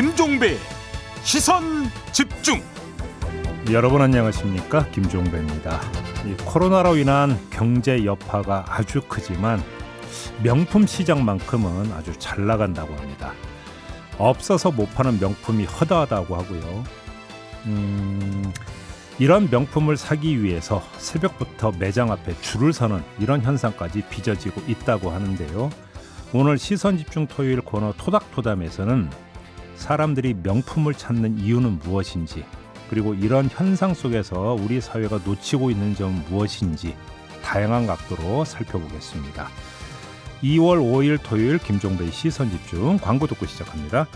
김종배 시선 집중. 여러분 안녕하십니까 김종배입니다. 코로나로 인한 경제 여파가 아주 크지만 명품 시장만큼은 아주 잘 나간다고 합니다. 없어서 못 파는 명품이 허다하다고 하고요. 음, 이런 명품을 사기 위해서 새벽부터 매장 앞에 줄을 서는 이런 현상까지 빚어지고 있다고 하는데요. 오늘 시선 집중 토요일 코너 토닥토담에서는 사람들이 명품을 찾는 이유는 무엇인지 그리고 이런 현상 속에서 우리 사회가 놓치고 있는 점은 무엇인지 다양한 각도로 살펴보겠습니다. 2월 5일 토요일 김종배의 시선 집중 광고 듣고 시작합니다.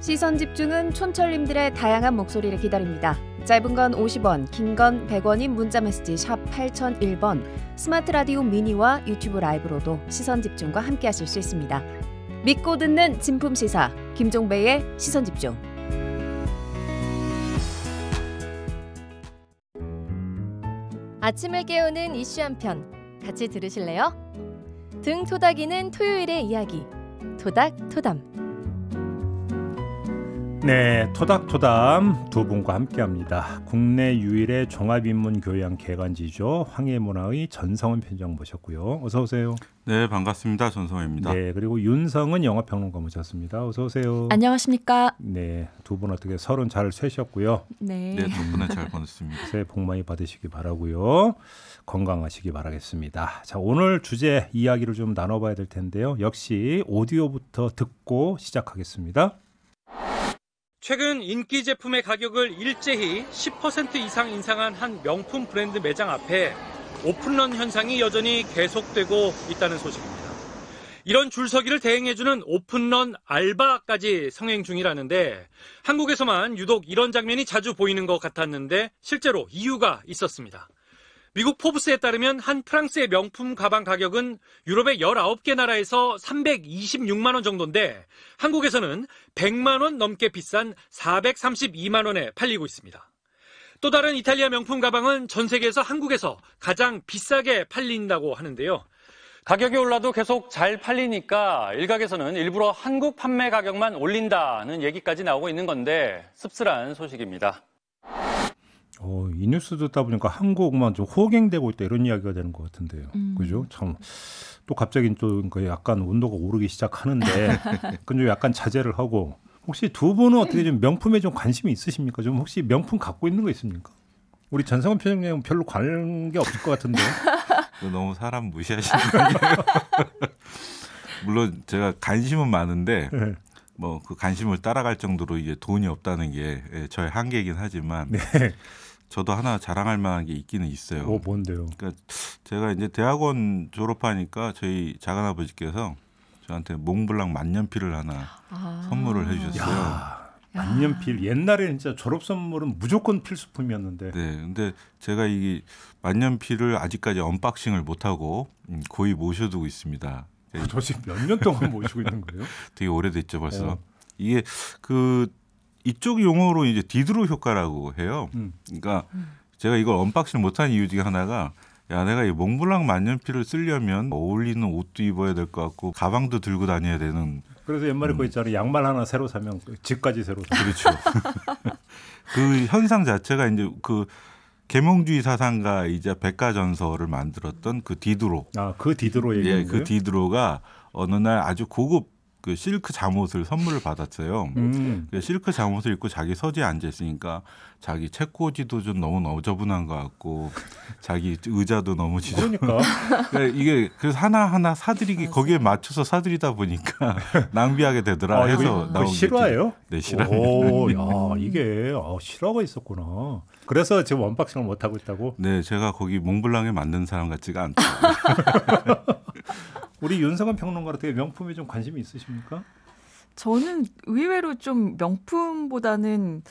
시선 집중은 촌철님들의 다양한 목소리를 기다립니다. 짧은 건 50원, 긴 건 100원인 문자메시지 샵 8001번, 스마트 라디오 미니와 유튜브 라이브로도 시선 집중과 함께 하실 수 있습니다. 믿고 듣는 진품 시사, 김종배의 시선 집중. 아침을 깨우는 이슈 한 편 같이 들으실래요? 등 토닥이는 토요일의 이야기, 토닥 토담. 네, 토닥토담 두 분과 함께합니다. 국내 유일의 종합인문교양 개관지죠. 황해문화의 전성은 편장 모셨고요. 어서 오세요. 네, 반갑습니다. 전성입니다. 네, 그리고 윤성은 영화평론가 모셨습니다. 어서 오세요. 안녕하십니까? 네, 두 분 어떻게 서른 잘 쇠셨고요. 네, 네 덕분에 잘 보냈습니다. 새해 복 많이 받으시기 바라고요. 건강하시기 바라겠습니다. 자, 오늘 주제 이야기를 좀 나눠봐야 될 텐데요. 역시 오디오부터 듣고 시작하겠습니다. 최근 인기 제품의 가격을 일제히 10% 이상 인상한 한 명품 브랜드 매장 앞에 오픈런 현상이 여전히 계속되고 있다는 소식입니다. 이런 줄서기를 대행해주는 오픈런 알바까지 성행 중이라는데 한국에서만 유독 이런 장면이 자주 보이는 것 같았는데 실제로 이유가 있었습니다. 미국 포브스에 따르면 한 프랑스의 명품 가방 가격은 유럽의 19개 나라에서 326만 원 정도인데 한국에서는 100만 원 넘게 비싼 432만 원에 팔리고 있습니다. 또 다른 이탈리아 명품 가방은 전 세계에서 한국에서 가장 비싸게 팔린다고 하는데요. 가격이 올라도 계속 잘 팔리니까 일각에서는 일부러 한국 판매 가격만 올린다는 얘기까지 나오고 있는 건데 씁쓸한 소식입니다. 어, 이 뉴스 듣다 보니까 한국만 좀 호갱되고 있다 이런 이야기가 되는 것 같은데요. 음. 그죠? 참. 또 갑자기 또 그 약간 온도가 오르기 시작하는데 근데 약간 자제를 하고 혹시 두 분은 어떻게 좀 명품에 좀 관심이 있으십니까? 좀 혹시 명품 갖고 있는 거 있습니까? 우리 전상훈 표정님은 별로 관계 없을 것 같은데. 너무 사람 무시하시는 거 아니에요? 물론 제가 관심은 많은데 네. 뭐그 관심을 따라갈 정도로 이제 돈이 없다는 게 예, 저의 한계이긴 하지만 네. 저도 하나 자랑할 만한 게 있기는 있어요. 어, 뭔데요? 그러니까 제가 이제 대학원 졸업하니까 저희 작은 아버지께서 저한테 몽블랑 만년필을 하나 아~ 선물을 해주셨어요. 만년필 옛날에 진짜 졸업 선물은 무조건 필수품이었는데. 네, 근데 제가 이 만년필을 아직까지 언박싱을 못하고 거의 음, 모셔두고 있습니다. 아, 도대체 몇년 동안 모시고 있는 거예요? 되게 오래됐죠 벌써. 네. 이게 그 이쪽 용어로 이제 디드로 효과라고 해요. 음. 그러니까 제가 이걸 언박싱 을 못한 이유 중에 하나가 야 내가 이 몽블랑 만년필을 쓰려면 어울리는 옷도 입어야 될 것 같고 가방도 들고 다녀야 되는. 그래서 옛말에 음. 그 있잖아요. 양말 하나 새로 사면 집까지 새로 사. 그렇죠. 그 현상 자체가 이제 그 계몽주의 사상가이자 백과전설을 만들었던 그 디드로. 아그 디드로 얘기예요. 예, 그 디드로가 어느 날 아주 고급 그 실크 잠옷을 선물을 받았어요. 음. 그 실크 잠옷을 입고 자기 서재에 앉아 있으니까 자기 책꽂이도 좀 너무 어저분한 것 같고 자기 의자도 너무 지저분. 그러니까. 그러니까. 이게 그 하나 하나 사들이기 맞아. 거기에 맞춰서 사들이다 보니까 낭비하게 되더라. 아, 해서 나온 그 실화예요? 네 실화. 야 네. 이게 아, 실화가 있었구나. 그래서 지금 언박싱을 못 하고 있다고? 네, 제가 거기 몽블랑에 만든 사람 같지가 않다. 우리 윤석은 평론가로 되게 명품에 좀 관심이 있으십니까? 저는 의외로 좀 명품보다는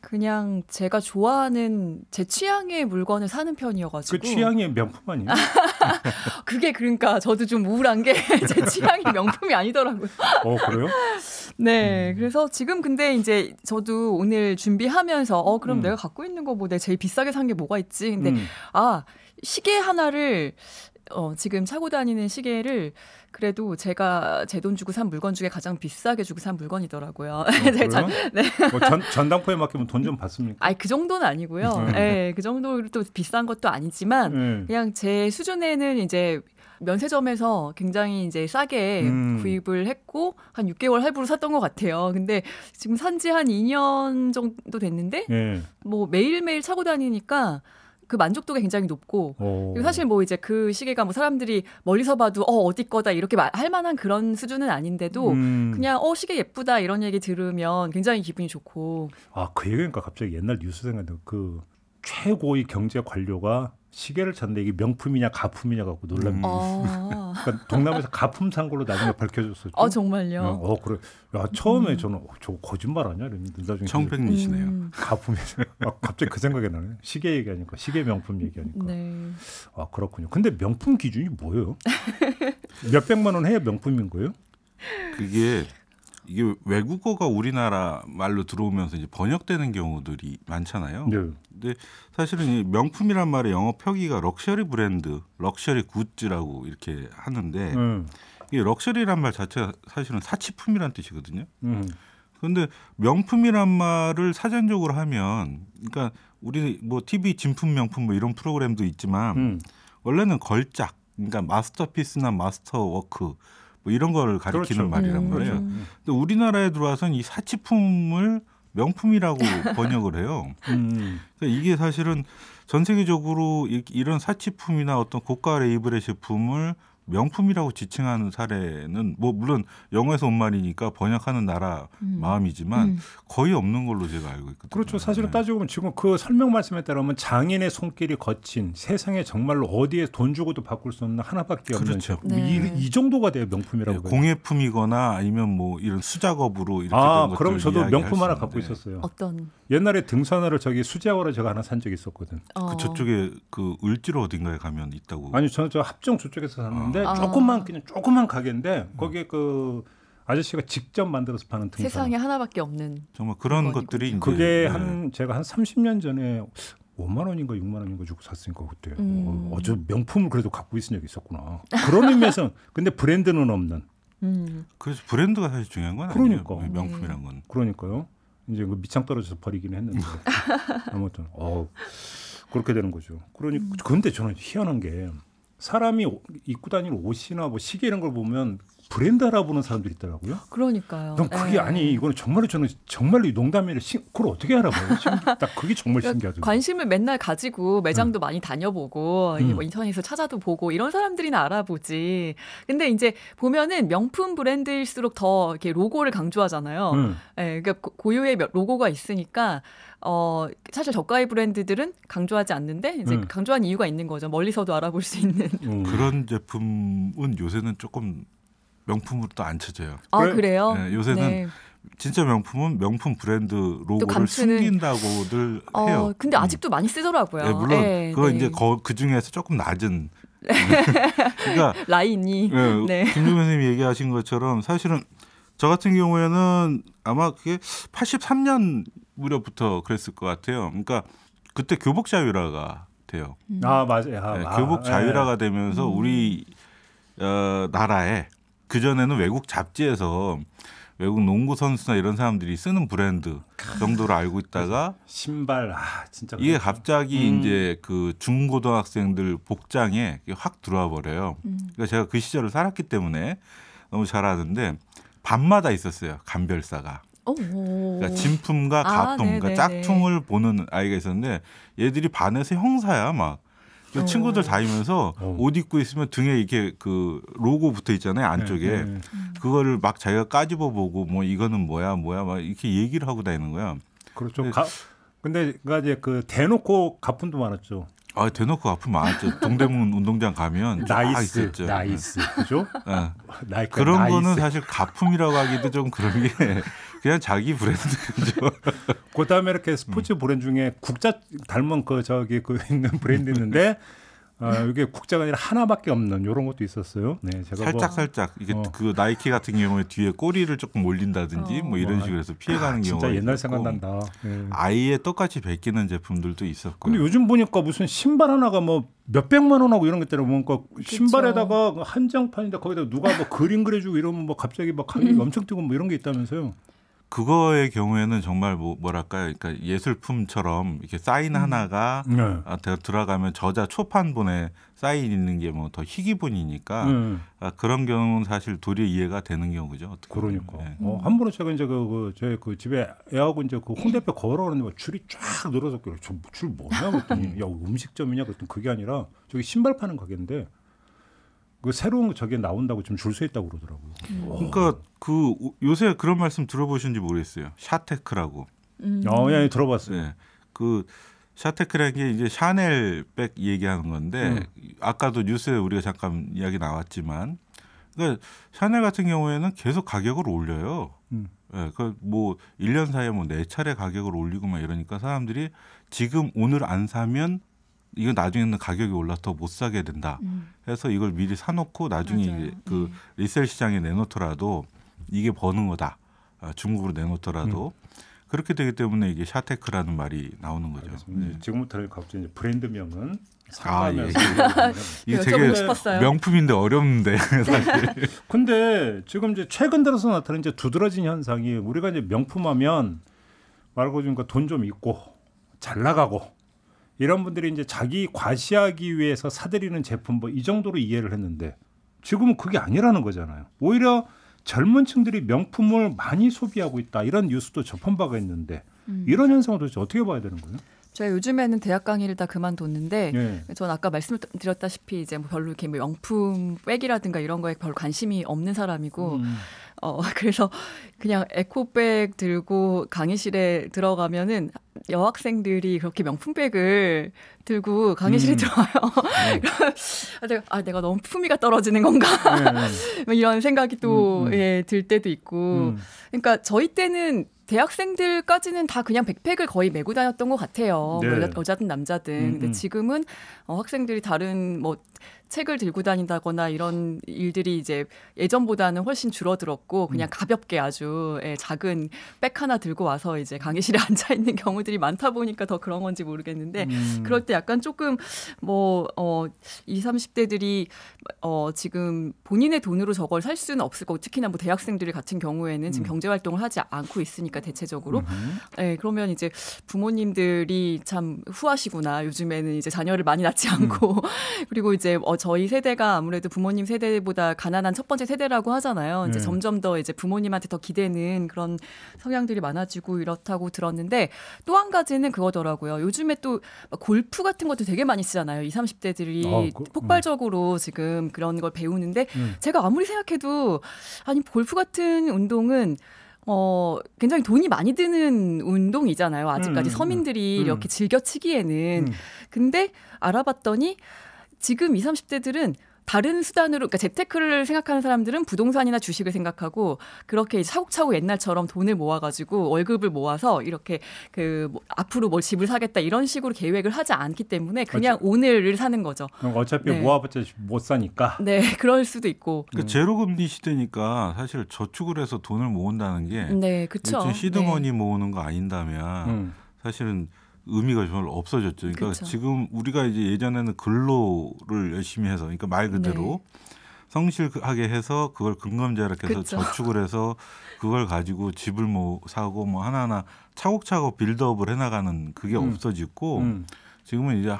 그냥 제가 좋아하는 제 취향의 물건을 사는 편이어가지고 그 취향이 명품 아니에요? 그게 그러니까 저도 좀 우울한 게 제 취향이 명품이 아니더라고요. 어 그래요? 네, 음. 그래서 지금 근데 이제 저도 오늘 준비하면서 어 그럼 음. 내가 갖고 있는 거뭐내 제일 비싸게 산 게 뭐가 있지? 근데 음. 아 시계 하나를 어, 지금 차고 다니는 시계를 그래도 제가 제 돈 주고 산 물건 중에 가장 비싸게 주고 산 물건이더라고요. 어, 아, 전, 네. 뭐 전, 전당포에 맡기면 돈 좀 받습니까? 아니, 그 정도는 아니고요. 네, 예, 그 정도로 비싼 것도 아니지만 네. 그냥 제 수준에는 이제 면세점에서 굉장히 이제 싸게 음. 구입을 했고 한 6개월 할부로 샀던 것 같아요. 근데 지금 산지 한 2년 정도 됐는데 네. 뭐 매일매일 차고 다니니까 그 만족도가 굉장히 높고 그리고 사실 뭐 이제 그 시계가 뭐 사람들이 멀리서 봐도 어 어디 거다 이렇게 할 만한 그런 수준은 아닌데도 음. 그냥 어 시계 예쁘다 이런 얘기 들으면 굉장히 기분이 좋고 아그 얘기니까 갑자기 옛날 뉴스 생각나 그 최고의 경제 관료가 시계를 찾는데 이게 명품이냐 가품이냐 갖고 놀랍니다. 음. 아. 그러니까 동남아에서 가품 산 걸로 나중에 밝혀졌었죠. 아 정말요? 어, 어 그래. 야 처음에 음. 저는 어, 저 거짓말 아니야? 이랬는데 나중에 그 청백님시네요 음. 가품이서 아, 갑자기 그 생각이 나네. 시계 얘기하니까 시계 명품 얘기하니까. 네. 아 그렇군요. 근데 명품 기준이 뭐예요? 몇 백만 원 해야 명품인 거예요? 그게 이게 외국어가 우리나라 말로 들어오면서 이제 번역되는 경우들이 많잖아요. 네. 근데 사실은 이 명품이란 말의 영어 표기가 럭셔리 브랜드, 럭셔리 굿즈라고 이렇게 하는데 네. 이 럭셔리란 말 자체가 사실은 사치품이란 뜻이거든요. 그런데 음. 명품이란 말을 사전적으로 하면 그러니까 우리 뭐 TV 진품 명품 뭐 이런 프로그램도 있지만 음. 원래는 걸작 그러니까 마스터피스나 마스터워크 뭐 이런 걸 가리키는 그렇죠. 말이란 네, 말이요 음. 그렇죠. 네. 근데 우리나라에 들어와서는 이 사치품을 명품이라고 번역을 해요. 음. 그까 이게 사실은 전 세계적으로 이런 사치품이나 어떤 고가 레이블의 제품을 명품이라고 지칭하는 사례는 뭐 물론 영어에서 온 말이니까 번역하는 나라 음. 마음이지만 음. 거의 없는 걸로 제가 알고 있거든요. 그렇죠. 사실은 네. 따지고 보면 지금 그 설명 말씀에 따르면 장인의 손길이 거친 세상에 정말로 어디에 돈 주고도 바꿀 수 없는 하나밖에 없는 그렇죠. 네. 이, 이, 정도가 돼요 명품이라고. 네, 공예품이거나 아니면 뭐 이런 수작업으로 이렇게 아 그럼 저도 명품 하나 갖고 있었어요. 어떤 옛날에 등산화를 저기 수작화로 제가 하나 산 적이 있었거든. 어. 그 저쪽에 그 을지로 어딘가에 가면 있다고. 아니 저는 저 합정 저쪽에서 샀는데. 어. 가게데 아. 조금만 그냥 조금만 가게인데 거기에 그 아저씨가 직접 만들어서 파는 등산. 세상에 하나밖에 없는 정말 그런 것들이 이제 그게 네. 한 제가 한 30년 전에 5만 원인가 6만 원인가 주고 샀으니까 그때 음. 어, 저 명품을 그래도 갖고 있은 적이 있었구나. 그런 의미에서 근데 브랜드는 없는. 음. 그래서 브랜드가 사실 중요한 건 그러니까. 아니에요. 네, 명품이란 건. 그러니까요. 이제 그 밑창 떨어져서 버리기는 했는데 아무튼 어 그렇게 되는 거죠. 그러니 까 음. 근데 저는 희한한 게 사람이 입고 다니는 옷이나 뭐 시계 이런 걸 보면 브랜드알아 보는 사람들이 있더라고요. 그러니까요. 난 그게 에이. 예. 아니 이거는 정말로 저는 정말로 농담이라 그걸 어떻게 알아봐요? 딱 그게 정말 그러니까 신기하죠. 관심을 맨날 가지고 매장도 음. 많이 다녀보고 음. 뭐 인터넷에서 찾아도 보고 이런 사람들이나 알아보지. 근데 이제 보면은 명품 브랜드일수록 더 이렇게 로고를 강조하잖아요. 음. 예, 그러니까 고유의 로고가 있으니까 어 사실 저가의 브랜드들은 강조하지 않는데 이제 음. 강조한 이유가 있는 거죠. 멀리서도 알아볼 수 있는 음. 그런 제품은 요새는 조금 명품으로 또안찾져요아 그래요? 네, 요새는 네. 진짜 명품은 명품 브랜드 로고를 감추는... 숨긴다고들 어, 해요. 근데 음. 아직도 음. 많이 쓰더라고요. 네, 물론 네, 그거 네. 이제 거, 그 중에서 조금 낮은 그러니까 라인이 네, 네. 김준 선생님이 얘기하신 것처럼 사실은 저 같은 경우에는 아마 그게 83년 무렵부터 그랬을 것 같아요. 그러니까 그때 교복 자유라가 돼요. 음. 아 맞아요. 아, 네, 아, 교복 자유라가 네. 되면서 음. 우리 어, 나라에 그 전에는 외국 잡지에서 외국 농구 선수나 이런 사람들이 쓰는 브랜드 정도로 알고 있다가 신발 아 진짜 이게 갑자기 음. 이제 그 중고등학생들 복장에 확 들어와 버려요. 음. 그러니까 제가 그 시절을 살았기 때문에 너무 잘 아는데 밤마다 있었어요 감별사가. 그러니까 진품과 아, 가품, 아, 짝퉁을 보는 아이가 있었는데 얘들이 반에서 형사야 막 어. 친구들 다니면서 어. 옷 입고 있으면 등에 이렇게 그 로고 붙어 있잖아요 안쪽에 네, 네, 그거를 막 자기가 까집어 보고 뭐 이거는 뭐야 뭐야 막 이렇게 얘기를 하고 다니는 거야. 그렇죠. 데 네. 가, 근데 그러니까 이제 그 대놓고 가품도 많았죠. 아 대놓고 아픔 많았죠. 동대문 운동장 가면 나이스, 있죠 나이스, 네. 그죠? 네. 그런 나이스. 거는 사실 가품이라고 하기도 좀 그런 게 그냥 자기 브랜드죠. 그다음에 이렇게 스포츠 음. 브랜드 중에 국자 닮은 그 저기 그 있는 브랜드 있는데 아, 어, 이게 국자가 아니라 하나밖에 없는 이런 것도 있었어요. 네, 제가 살짝 뭐, 살짝 이게 어. 그 나이키 같은 경우에 뒤에 꼬리를 조금 올린다든지 어. 뭐 이런 아, 식으로 해서 피해가는 아, 경우가 진짜 옛날 생각난다. 네. 아예 똑같이 베끼는 제품들도 있었고. 근데 요즘 보니까 무슨 신발 하나가 뭐 몇백만 원하고 이런 것들 보니까 신발에다가 한정판인데 거기다 누가 뭐 그림 그려주고 이러면 뭐 갑자기 막 가격이 음. 엄청 뛰고 뭐 이런 게 있다면서요. 그거의 경우에는 정말 뭐, 뭐랄까요, 그러니까 예술품처럼 이렇게 사인 음. 하나가 네. 아, 들어가면 저자 초판본에 사인 있는 게 뭐 더 희귀본이니까 네. 아, 그런 경우는 사실 도리 이해가 되는 경우죠. 그러니까. 네. 어, 함부로 제가 이제 그, 그 저희 그 집에 애하고 이제 그 홍대표 걸어오는데 막 줄이 쫙 늘어서 그래. 저줄 뭐, 뭐냐 그랬더니 야 음식점이냐 그랬더니 그게 아니라 저기 신발 파는 가게인데 그 새로운 저게 나온다고 지금 줄서 있다고 그러더라고요. 음. 그러니까 그 요새 그런 말씀 들어보신지 모르겠어요. 샤테크라고. 음. 어, 예, 들어봤어요. 네. 그 샤테크라는 게 이제 샤넬백 얘기하는 건데 음. 아까도 뉴스에 우리가 잠깐 이야기 나왔지만 그러니까 샤넬 같은 경우에는 계속 가격을 올려요. 음. 예, 그뭐 1년 사이에 뭐 4차례 가격을 올리고 막 이러니까 사람들이 지금 오늘 안 사면 이거 나중에는 가격이 올라서 못 사게 된다. 음. 해서 이걸 미리 사놓고 나중에 맞아요. 그 네. 리셀 시장에 내놓더라도 이게 버는 거다. 아, 중국으로 내놓더라도 음. 그렇게 되기 때문에 이게 샤테크라는 말이 나오는 거죠. 네. 지금부터는 갑자기 브랜드명은 아, 예. 이게 되게 명품인데 어렵는데 네. 사실. 근데 지금 이제 최근 들어서 나타난 이제 두드러진 현상이 우리가 이제 명품하면 말고 좀 돈좀 그러니까 좀 있고 잘 나가고 이런 분들이 이제 자기 과시하기 위해서 사들이는 제품 뭐 이 정도로 이해를 했는데 지금은 그게 아니라는 거잖아요. 오히려 젊은 층들이 명품을 많이 소비하고 있다 이런 뉴스도 접한 바가 있는데 음. 이런 현상을 도대체 어떻게 봐야 되는 거예요? 제가 요즘에는 대학 강의를 다 그만뒀는데 네. 예. 저는 아까 말씀드렸다시피 이제 뭐 별로 이렇게 뭐 명품 백이라든가 이런 거에 별 관심이 없는 사람이고 음. 어 그래서 그냥 에코백 들고 강의실에 들어가면은 여학생들이 그렇게 명품백을 들고 강의실에 음. 들어와요. 네. 아, 아, 내가 너무 품위가 떨어지는 건가? 네, 네. 뭐 이런 생각이 또들 음, 음, 예, 때도 있고. 음. 그러니까 저희 때는 대학생들까지는 다 그냥 백팩을 거의 메고 다녔던 것 같아요. 네. 뭐 여자든 남자든. 음, 근데 음. 지금은 어, 학생들이 다른 뭐 책을 들고 다닌다거나 이런 일들이 이제 예전보다는 훨씬 줄어들었고 그냥 음. 가볍게 아주 예, 작은 백 하나 들고 와서 이제 강의실에 앉아 있는 경우들이 많다 보니까 더 그런 건지 모르겠는데 음. 그럴 때 약간 조금 뭐 어 이 삼십 대들이어 지금 본인의 돈으로 저걸 살 수는 없을 거고 특히나 뭐 대학생들 같은 경우에는 지금 음. 경제 활동을 하지 않고 있으니까 대체적으로 음. 예, 그러면 이제 부모님들이 참 후하시구나. 요즘에는 이제 자녀를 많이 낳지 않고 음. 그리고 이제 어, 저희 세대가 아무래도 부모님 세대보다 가난한 첫 번째 세대라고 하잖아요. 이제 음. 점점 더 이제 부모님한테 더 기대는 그런 성향들이 많아지고 이렇다고 들었는데 또 한 가지는 그거더라고요. 요즘에 또 골프 같은 것도 되게 많이 쓰잖아요. 이 삼십 대들이 어, 아, 그, 네. 폭발적으로 음. 지금 그런 걸 배우는데 음. 제가 아무리 생각해도 아니 골프 같은 운동은 어, 굉장히 돈이 많이 드는 운동이잖아요. 아직까지 음, 음, 음. 서민들이 음. 이렇게 즐겨치기에는. 음. 근데 알아봤더니 지금 20, 30대들은 다른 수단으로 그러니까 재테크를 생각하는 사람들은 부동산이나 주식을 생각하고 그렇게 차곡차곡 옛날처럼 돈을 모아가지고 월급을 모아서 이렇게 그 뭐 앞으로 뭘 집을 사겠다 이런 식으로 계획을 하지 않기 때문에 그냥 어차, 그렇죠. 오늘을 사는 거죠. 어차피 네. 모아봤자 못 사니까. 네, 그럴 수도 있고. 그러니까 음. 제로금리 시대니까 사실 저축을 해서 돈을 모은다는 게 네, 그렇죠. 시드머니 네. 모으는 거 아닌다면 음. 사실은. 의미가 정말 없어졌죠. 그러니까 그쵸. 지금 우리가 이제 예전에는 근로를 열심히 해서 그러니까 말 그대로 네. 성실하게 해서 그걸 근검 절약해서 저축을 해서 그걸 가지고 집을 뭐 사고 뭐 하나하나 차곡차곡 빌드업을 해나가는 그게 음. 없어지고 음. 지금은 이제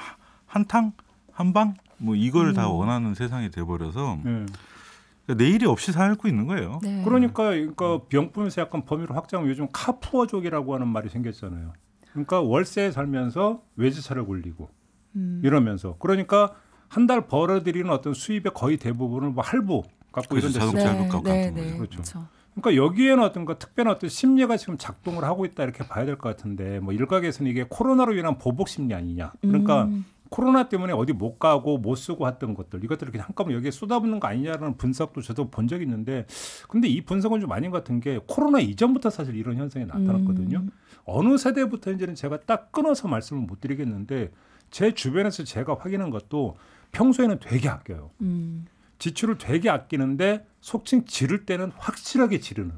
한탕 한방 뭐 이걸 음. 다 원하는 세상이 돼버려서 네. 내일이 없이 살고 있는 거예요. 네. 그러니까 그러니까 병품에서 약간 범위를 확장하면 요즘 카푸어족이라고 하는 말이 생겼잖아요. 그러니까 월세에 살면서 외제차를 굴리고 음. 이러면서 그러니까 한 달 벌어들이는 어떤 수입의 거의 대부분을 뭐 할부 갖고 그렇죠. 이런 데서 자동차 할부 갖고 네, 네, 네. 그렇죠. 그렇 그러니까 여기에는 어떤 그 특별한 어떤 심리가 지금 작동을 하고 있다 이렇게 봐야 될 것 같은데 뭐 일각에서는 이게 코로나로 인한 보복 심리 아니냐 그러니까 음. 코로나 때문에 어디 못 가고 못 쓰고 했던 것들 이것들을 그냥 한꺼번에 여기에 쏟아붓는 거 아니냐라는 분석도 저도 본 적이 있는데 근데 이 분석은 좀 아닌 것 같은 게 코로나 이전부터 사실 이런 현상이 나타났거든요. 음. 어느 세대부터 이제는 제가 딱 끊어서 말씀을 못 드리겠는데 제 주변에서 제가 확인한 것도 평소에는 되게 아껴요. 음. 지출을 되게 아끼는데 속칭 지를 때는 확실하게 지르는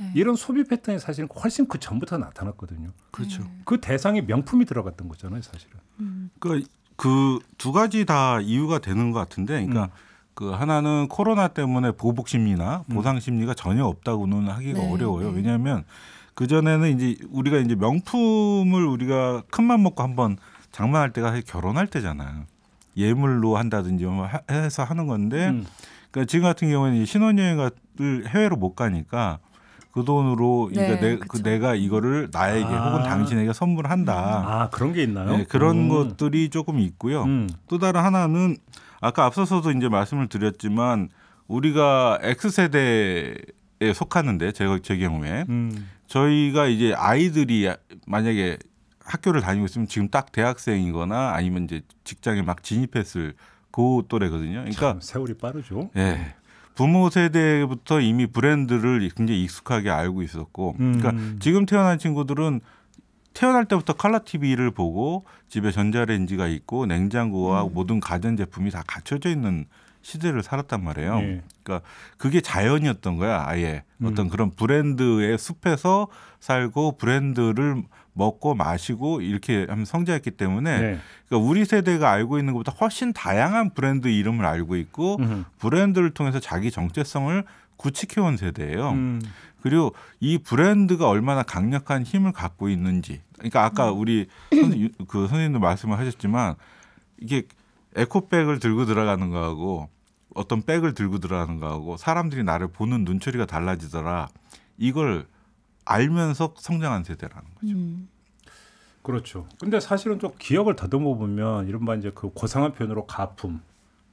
네. 이런 소비 패턴이 사실은 훨씬 그 전부터 나타났거든요. 그렇죠. 네. 그 대상에 명품이 들어갔던 거잖아요, 사실은. 음. 그 그 두 가지 다 이유가 되는 것 같은데, 그러니까 음. 그 하나는 코로나 때문에 보복 심리나 음. 보상 심리가 전혀 없다고는 하기가 네. 어려워요. 네. 왜냐하면 그 전에는 이제 우리가 이제 명품을 우리가 큰맘 먹고 한번 장만할 때가 결혼할 때잖아요. 예물로 한다든지 뭐 해서 하는 건데 음. 그러니까 지금 같은 경우는 에 신혼여행을 해외로 못 가니까 그 돈으로 그러니까 네, 내, 그 내가 이거를 나에게 아. 혹은 당신에게 선물한다. 음. 아 그런 게 있나요? 네, 그런 음. 것들이 조금 있고요. 음. 또 다른 하나는 아까 앞서서도 이제 말씀을 드렸지만 우리가 X 세대에 속하는데 제가 제 경우에 음. 저희가 이제 아이들이 만약에 학교를 다니고 있으면 지금 딱 대학생이거나 아니면 이제 직장에 막 진입했을 그 또래거든요. 그러니까 세월이 빠르죠. 예. 부모 세대부터 이미 브랜드를 굉장히 익숙하게 알고 있었고, 그러니까 음. 그러니까 지금 태어난 친구들은 태어날 때부터 칼라 TV를 보고 집에 전자레인지가 있고 냉장고와 음. 모든 가전 제품이 다 갖춰져 있는 시대를 살았단 말이에요. 네. 그러니까 그게 자연이었던 거야. 아예 음. 어떤 그런 브랜드의 숲에서 살고 브랜드를 먹고 마시고 이렇게 하면 성장했기 때문에 네. 그러니까 우리 세대가 알고 있는 것보다 훨씬 다양한 브랜드 이름을 알고 있고 음. 브랜드를 통해서 자기 정체성을 구축해온 세대예요. 음. 그리고 이 브랜드가 얼마나 강력한 힘을 갖고 있는지. 그러니까 아까 음. 우리 선, 그 선생님도 말씀을 하셨지만 이게 에코백을 들고 들어가는 거하고 어떤 백을 들고 들어가는 가하고 사람들이 나를 보는 눈초리가 달라지더라. 이걸 알면서 성장한 세대라는 거죠. 음. 그렇죠. 근데 사실은 좀 기억을 더듬어 보면 이른바 이제 그 고상한 표현으로 가품,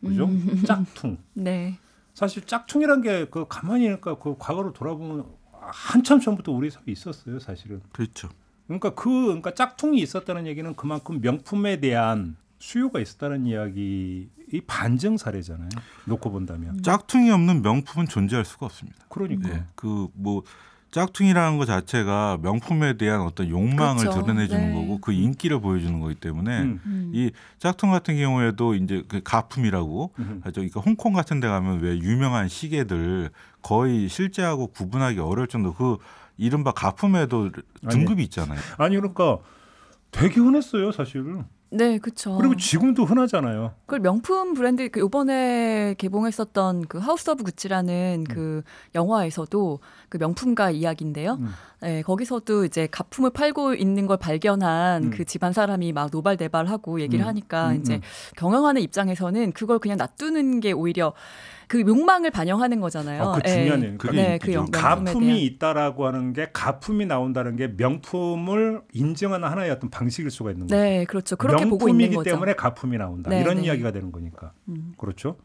그죠? 음. 짝퉁. 네. 사실 짝퉁이란 게 그 가만히 있으니까 그 과거로 돌아보면 한참 전부터 우리 사회 있었어요, 사실은. 그렇죠. 그러니까 그 그러니까 짝퉁이 있었다는 얘기는 그만큼 명품에 대한 수요가 있었다는 이야기 이 반증 사례잖아요. 놓고 본다면 음. 짝퉁이 없는 명품은 존재할 수가 없습니다. 그러니까 네. 그뭐 짝퉁이라는 것 자체가 명품에 대한 어떤 욕망을 그렇죠. 드러내주는 네. 거고 그 인기를 보여주는 거기 때문에 음. 음. 이 짝퉁 같은 경우에도 이제 그 가품이라고 음. 하죠. 그러니까 홍콩 같은 데 가면 왜 유명한 시계들 거의 실제하고 구분하기 어려울 정도 그 이른바 가품에도 등급이 아니, 있잖아요. 아니 그러니까 되게 흔했어요 사실. 은 네, 그렇죠. 그리고 지금도 흔하잖아요. 그걸 명품 브랜드 그 이번에 개봉했었던 그 하우스 오브 구찌라는 음. 그 영화에서도 그 명품가 이야기인데요. 음. 네, 거기서도 이제 가품을 팔고 있는 걸 발견한 음. 그 집안 사람이 막 노발대발하고 얘기를 음. 하니까 음. 이제 음. 경영하는 입장에서는 그걸 그냥 놔두는 게 오히려 그 욕망을 반영하는 거잖아요. 아, 그 예. 중요한 예, 그게 네, 그 가품이 있다라고 하는 게 가품이 나온다는 게 명품을 인정하는 하나의 어떤 방식일 수가 있는 거죠. 네, 그렇죠. 그렇게 보고 있는 거죠. 명품이기 때문에 가품이 나온다. 네, 이런 네. 이야기가 되는 거니까. 음. 그렇죠?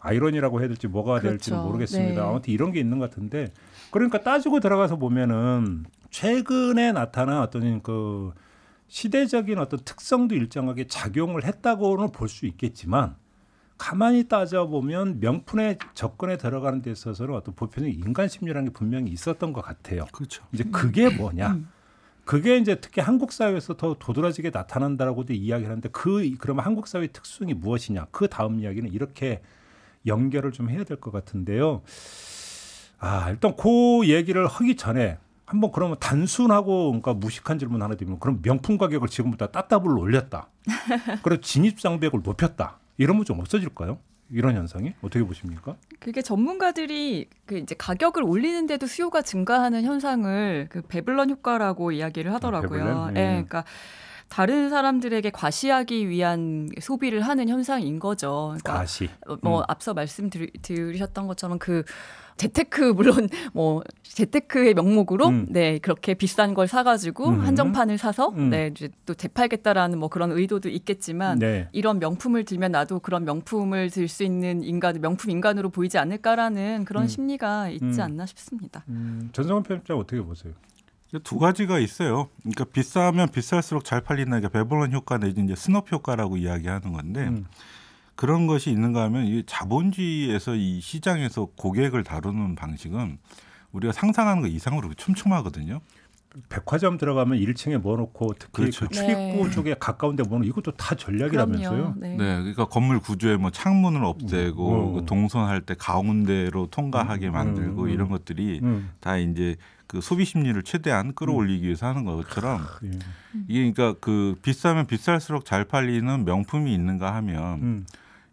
아이러니라고 해야 될지 뭐가 그렇죠. 될지는 모르겠습니다. 네. 아무튼 이런 게 있는 것 같은데 그러니까 따지고 들어가서 보면은 최근에 나타난 어떤 그 시대적인 어떤 특성도 일정하게 작용을 했다고는 볼 수 있겠지만 가만히 따져보면 명품의 접근에 들어가는 데 있어서는 어떤 보편적인 인간 심리라는 게 분명히 있었던 것 같아요. 그렇죠. 이제 그게 음. 뭐냐. 음. 그게 이제 특히 한국 사회에서 더 도드라지게 나타난다라고도 이야기 하는데 그 그러면 한국 사회 특성이 무엇이냐. 그 다음 이야기는 이렇게 연결을 좀 해야 될 것 같은데요. 아, 일단 그 얘기를 하기 전에 한번 그러면 단순하고 그러니까 무식한 질문 하나 드리면 그럼 명품 가격을 지금부터 따따블로 올렸다. 그리고 진입장벽을 높였다. 이러면 좀 없어질까요? 이런 현상이 어떻게 보십니까? 그게 전문가들이 그 이제 가격을 올리는데도 수요가 증가하는 현상을 그 베블런 효과라고 이야기를 하더라고요. 아, 예, 네. 네, 그러니까 다른 사람들에게 과시하기 위한 소비를 하는 현상인 거죠. 그러니까 과시. 뭐 음. 앞서 말씀드리셨던 것처럼 그 재테크 물론 뭐 재테크의 명목으로 음. 네 그렇게 비싼 걸 사가지고 음. 한정판을 사서 음. 네 이제 또 재팔겠다라는 뭐 그런 의도도 있겠지만 네. 이런 명품을 들면 나도 그런 명품을 들 수 있는 인간 명품 인간으로 보이지 않을까라는 그런 음. 심리가 있지 음. 않나 싶습니다. 음, 전성훈 편집자 어떻게 보세요? 두 가지가 있어요. 그러니까 비싸면 비쌀수록 잘 팔리는 게 베볼론 효과 내지 이제 스노 효과라고 이야기하는 건데. 그런 것이 있는가 하면 이 자본주의에서 이 시장에서 고객을 다루는 방식은 우리가 상상하는 것 이상으로 촘촘하거든요. 백화점 들어가면 1층에 모아놓고 특히 그 그렇죠. 그 출입구 네. 쪽에 가까운데 모는 이것도 다 전략이라면서요. 네. 네. 그러니까 건물 구조에 뭐 창문을 없애고 음. 음. 그 동선할 때 가운데로 통과하게 음. 만들고 음. 이런 것들이 음. 다 이제 그 소비 심리를 최대한 끌어올리기 위해서 하는 것처럼 아, 예. 이게 그러니까 그 비싸면 비쌀수록 잘 팔리는 명품이 있는가 하면. 음.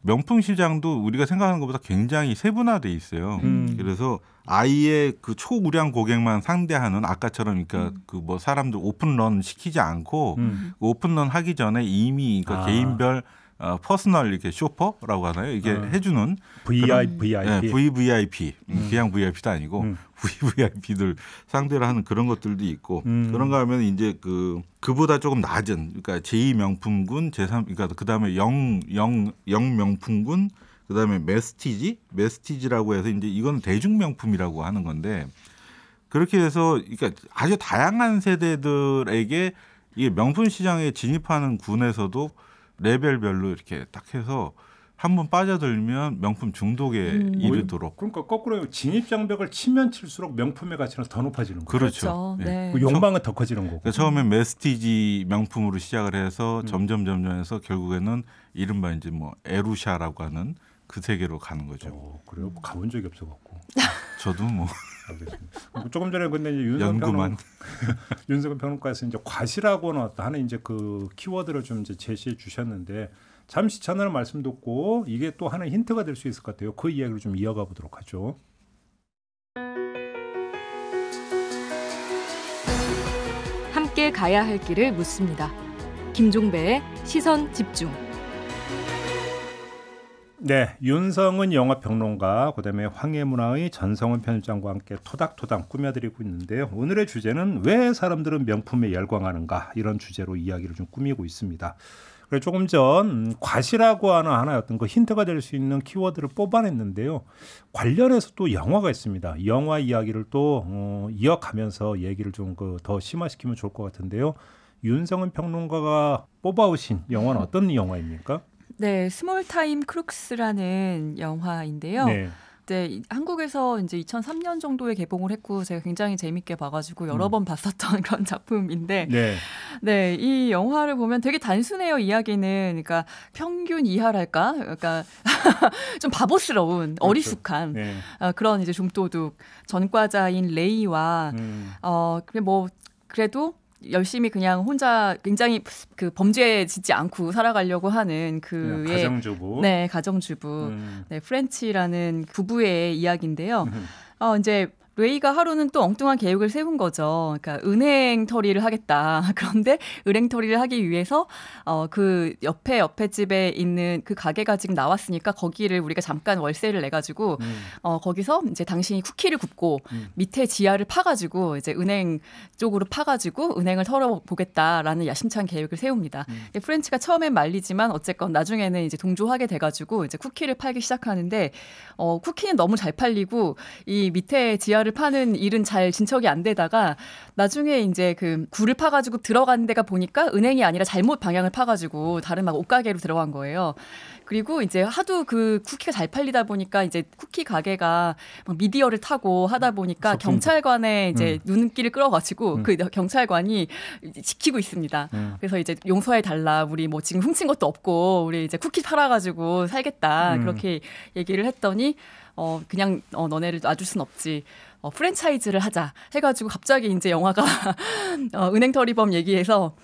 명품 시장도 우리가 생각하는 것보다 굉장히 세분화돼 있어요. 음. 그래서 아예 그 초우량 고객만 상대하는 아까처럼 그러니까 음. 그뭐 사람들 오픈런 시키지 않고 음. 오픈런 하기 전에 이미 그러니까 아. 개인별 어, 퍼스널 이렇게 쇼퍼라고 하나요? 이게 어. 해주는 VI, VIP, 네, VVIP 음, 음. 그냥 VIP도 아니고 음. VVIP들 상대로 하는 그런 것들도 있고 음. 그런가 하면 이제 그 그보다 조금 낮은 그러니까 제2 명품군, 제3 그러니까 그 다음에 영 영 영 명품군 그다음에 메스티지 메스티지라고 해서 이제 이건 대중 명품이라고 하는 건데 그렇게 해서 그러니까 아주 다양한 세대들에게 이게 명품 시장에 진입하는 군에서도 레벨별로 이렇게 딱 해서 한 번 빠져들면 명품 중독에 음. 이르도록. 그러니까 거꾸로 진입 장벽을 치면 칠수록 명품의 가치는 더 높아지는 거죠. 그렇죠. 그렇죠. 예. 네. 그 욕망은 더 커지는 거고. 처음엔 메스티지 명품으로 시작을 해서 음. 점점 점점 해서 결국에는 이른바 이제 뭐 에루샤라고 하는 그 세계로 가는 거죠. 어, 그래요? 가본 적이 없어갖고. 저도 뭐. 알겠습니다. 뭐 조금 전에 근데 이제 윤석 평론, 윤석열 평론가에서 이제 과시라고 하는 이제 그 키워드를 좀 이제 제시해 주셨는데 잠시 전하는 말씀 듣고 이게 또 하나의 힌트가 될 수 있을 것 같아요. 그 이야기를 좀 이어가 보도록 하죠. 함께 가야 할 길을 묻습니다. 김종배의 시선 집중. 네, 윤성은 영화 평론가, 그다음에 황해문화의 전성은 편집장과 함께 토닥토닥 꾸며드리고 있는데요. 오늘의 주제는 왜 사람들은 명품에 열광하는가 이런 주제로 이야기를 좀 꾸미고 있습니다. 그래 조금 전 과시라고 하는 하나의 어떤 그 힌트가 될 수 있는 키워드를 뽑아냈는데요. 관련해서 또 영화가 있습니다. 영화 이야기를 또 어, 이어가면서 얘기를 좀그더 심화시키면 좋을 것 같은데요. 윤성은 평론가가 뽑아오신 영화는 어떤 영화입니까? 네, 스몰 타임 크룩스라는 영화인데요. 네. 네, 한국에서 이제 2003년 정도에 개봉을 했고 제가 굉장히 재밌게 봐가지고 여러 음. 번 봤었던 그런 작품인데, 네. 네, 이 영화를 보면 되게 단순해요 이야기는, 그러니까 평균 이하랄까, 그러니까 좀 바보스러운 그렇죠. 어리숙한 네. 어, 그런 이제 중도둑 전과자인 레이와 음. 어, 뭐 그래도 열심히 그냥 혼자 굉장히 그 범죄에 짓지 않고 살아가려고 하는 그의 가정주부 네 가정주부 음. 네 프렌치라는 부부의 이야기인데요. 음. 어 이제 레이가 하루는 또 엉뚱한 계획을 세운 거죠. 그러니까 은행 터리를 하겠다. 그런데 은행 터리를 하기 위해서 어, 그 옆에 옆에 집에 있는 그 가게가 지금 나왔으니까 거기를 우리가 잠깐 월세를 내가지고 음. 어, 거기서 이제 당신이 쿠키를 굽고 음. 밑에 지하를 파가지고 이제 은행 쪽으로 파가지고 은행을 털어보겠다라는 야심찬 계획을 세웁니다. 음. 프렌치가 처음엔 말리지만 어쨌건 나중에는 이제 동조하게 돼가지고 이제 쿠키를 팔기 시작하는데 어, 쿠키는 너무 잘 팔리고 이 밑에 지하 감자를 파는 일은 잘 진척이 안 되다가 나중에 이제 그 굴을 파가지고 들어간 데가 보니까 은행이 아니라 잘못 방향을 파가지고 다른 막 옷가게로 들어간 거예요. 그리고 이제 하도 그 쿠키가 잘 팔리다 보니까 이제 쿠키 가게가 막 미디어를 타고 하다 보니까 경찰관의 이제 음. 눈길을 끌어가지고 음. 그 경찰관이 지키고 있습니다. 음. 그래서 이제 용서해 달라. 우리 뭐 지금 훔친 것도 없고 우리 이제 쿠키 팔아가지고 살겠다. 음. 그렇게 얘기를 했더니 어 그냥 어 너네를 놔줄 순 없지. 어, 프랜차이즈를 하자 해가지고 갑자기 이제 영화가 어, 은행터리범 얘기해서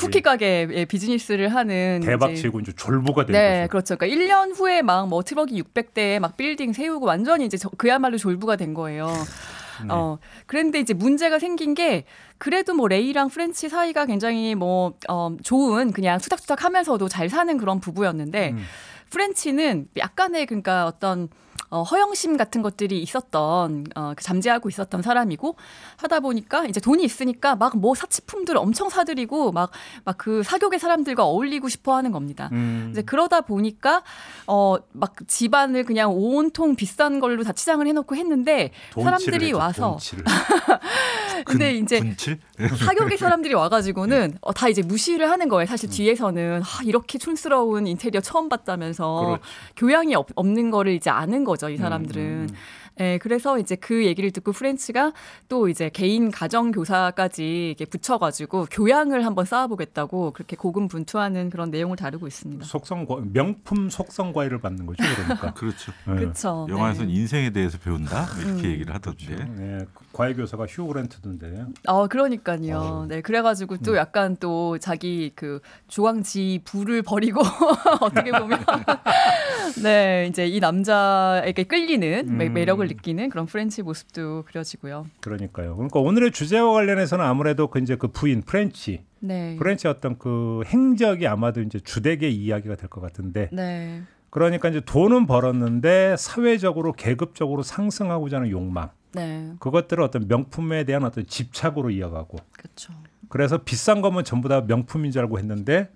쿠키 가게 비즈니스를 하는 대박 치고 이제 졸보가 된 네, 거죠. 그렇죠. 그러니까 1년 후에 막 뭐 트럭이 600대에 막 빌딩 세우고 완전히 이제 저, 그야말로 졸부가 된 거예요. 네. 어, 그런데 이제 문제가 생긴 게 그래도 뭐 레이랑 프렌치 사이가 굉장히 뭐 어, 좋은 그냥 투닥투닥 하면서도 잘 사는 그런 부부였는데 음. 프렌치는 약간의 그러니까 어떤 어, 허영심 같은 것들이 있었던 어, 그 잠재하고 있었던 사람이고 하다 보니까 이제 돈이 있으니까 막 뭐 사치품들을 엄청 사들이고 막 막 그 사교계 사람들과 어울리고 싶어하는 겁니다. 음. 이제 그러다 보니까 어막 집안을 그냥 온통 비싼 걸로 다 치장을 해놓고 했는데 사람들이 해줘, 와서 근데 이제 분칠? 사격의 사람들이 와가지고는 예. 어, 다 이제 무시를 하는 거예요. 사실 음. 뒤에서는 아, 이렇게 촌스러운 인테리어 처음 봤다면서 그렇지. 교양이 없, 는 거를 이제 아는 거죠. 이 사람들은. 음. 음, 음. 네, 그래서 이제 그 얘기를 듣고 프렌치가 또 이제 개인 가정 교사까지 이게 붙여가지고 교양을 한번 쌓아보겠다고 그렇게 고군분투하는 그런 내용을 다루고 있습니다. 속성 명품 속성 과외를 받는 거죠, 그러니까. 그렇죠. 네. 그렇죠. 영화에서는 네. 인생에 대해서 배운다 이렇게 음. 얘기를 하던데. 그렇죠. 네, 과외 교사가 휴 그랜트던데. 아, 그러니까요. 어. 네, 그래가지고 또 음. 약간 또 자기 그 조왕지 부를 버리고 어떻게 보면 네 이제 이 남자에게 끌리는 음. 매력을 음. 느끼는 그런 프렌치 모습도 그려지고요. 그러니까요. 그러니까 오늘의 주제와 관련해서는 아무래도 그 이제 그 부인 프렌치, 네. 프렌치 어떤 그 행적이 아마도 이제 주되게 이야기가 될 것 같은데. 네. 그러니까 이제 돈은 벌었는데 사회적으로 계급적으로 상승하고자 하는 욕망. 네. 그것들을 어떤 명품에 대한 어떤 집착으로 이어가고. 그렇죠. 그래서 비싼 거면 전부 다 명품인 줄 알고 했는데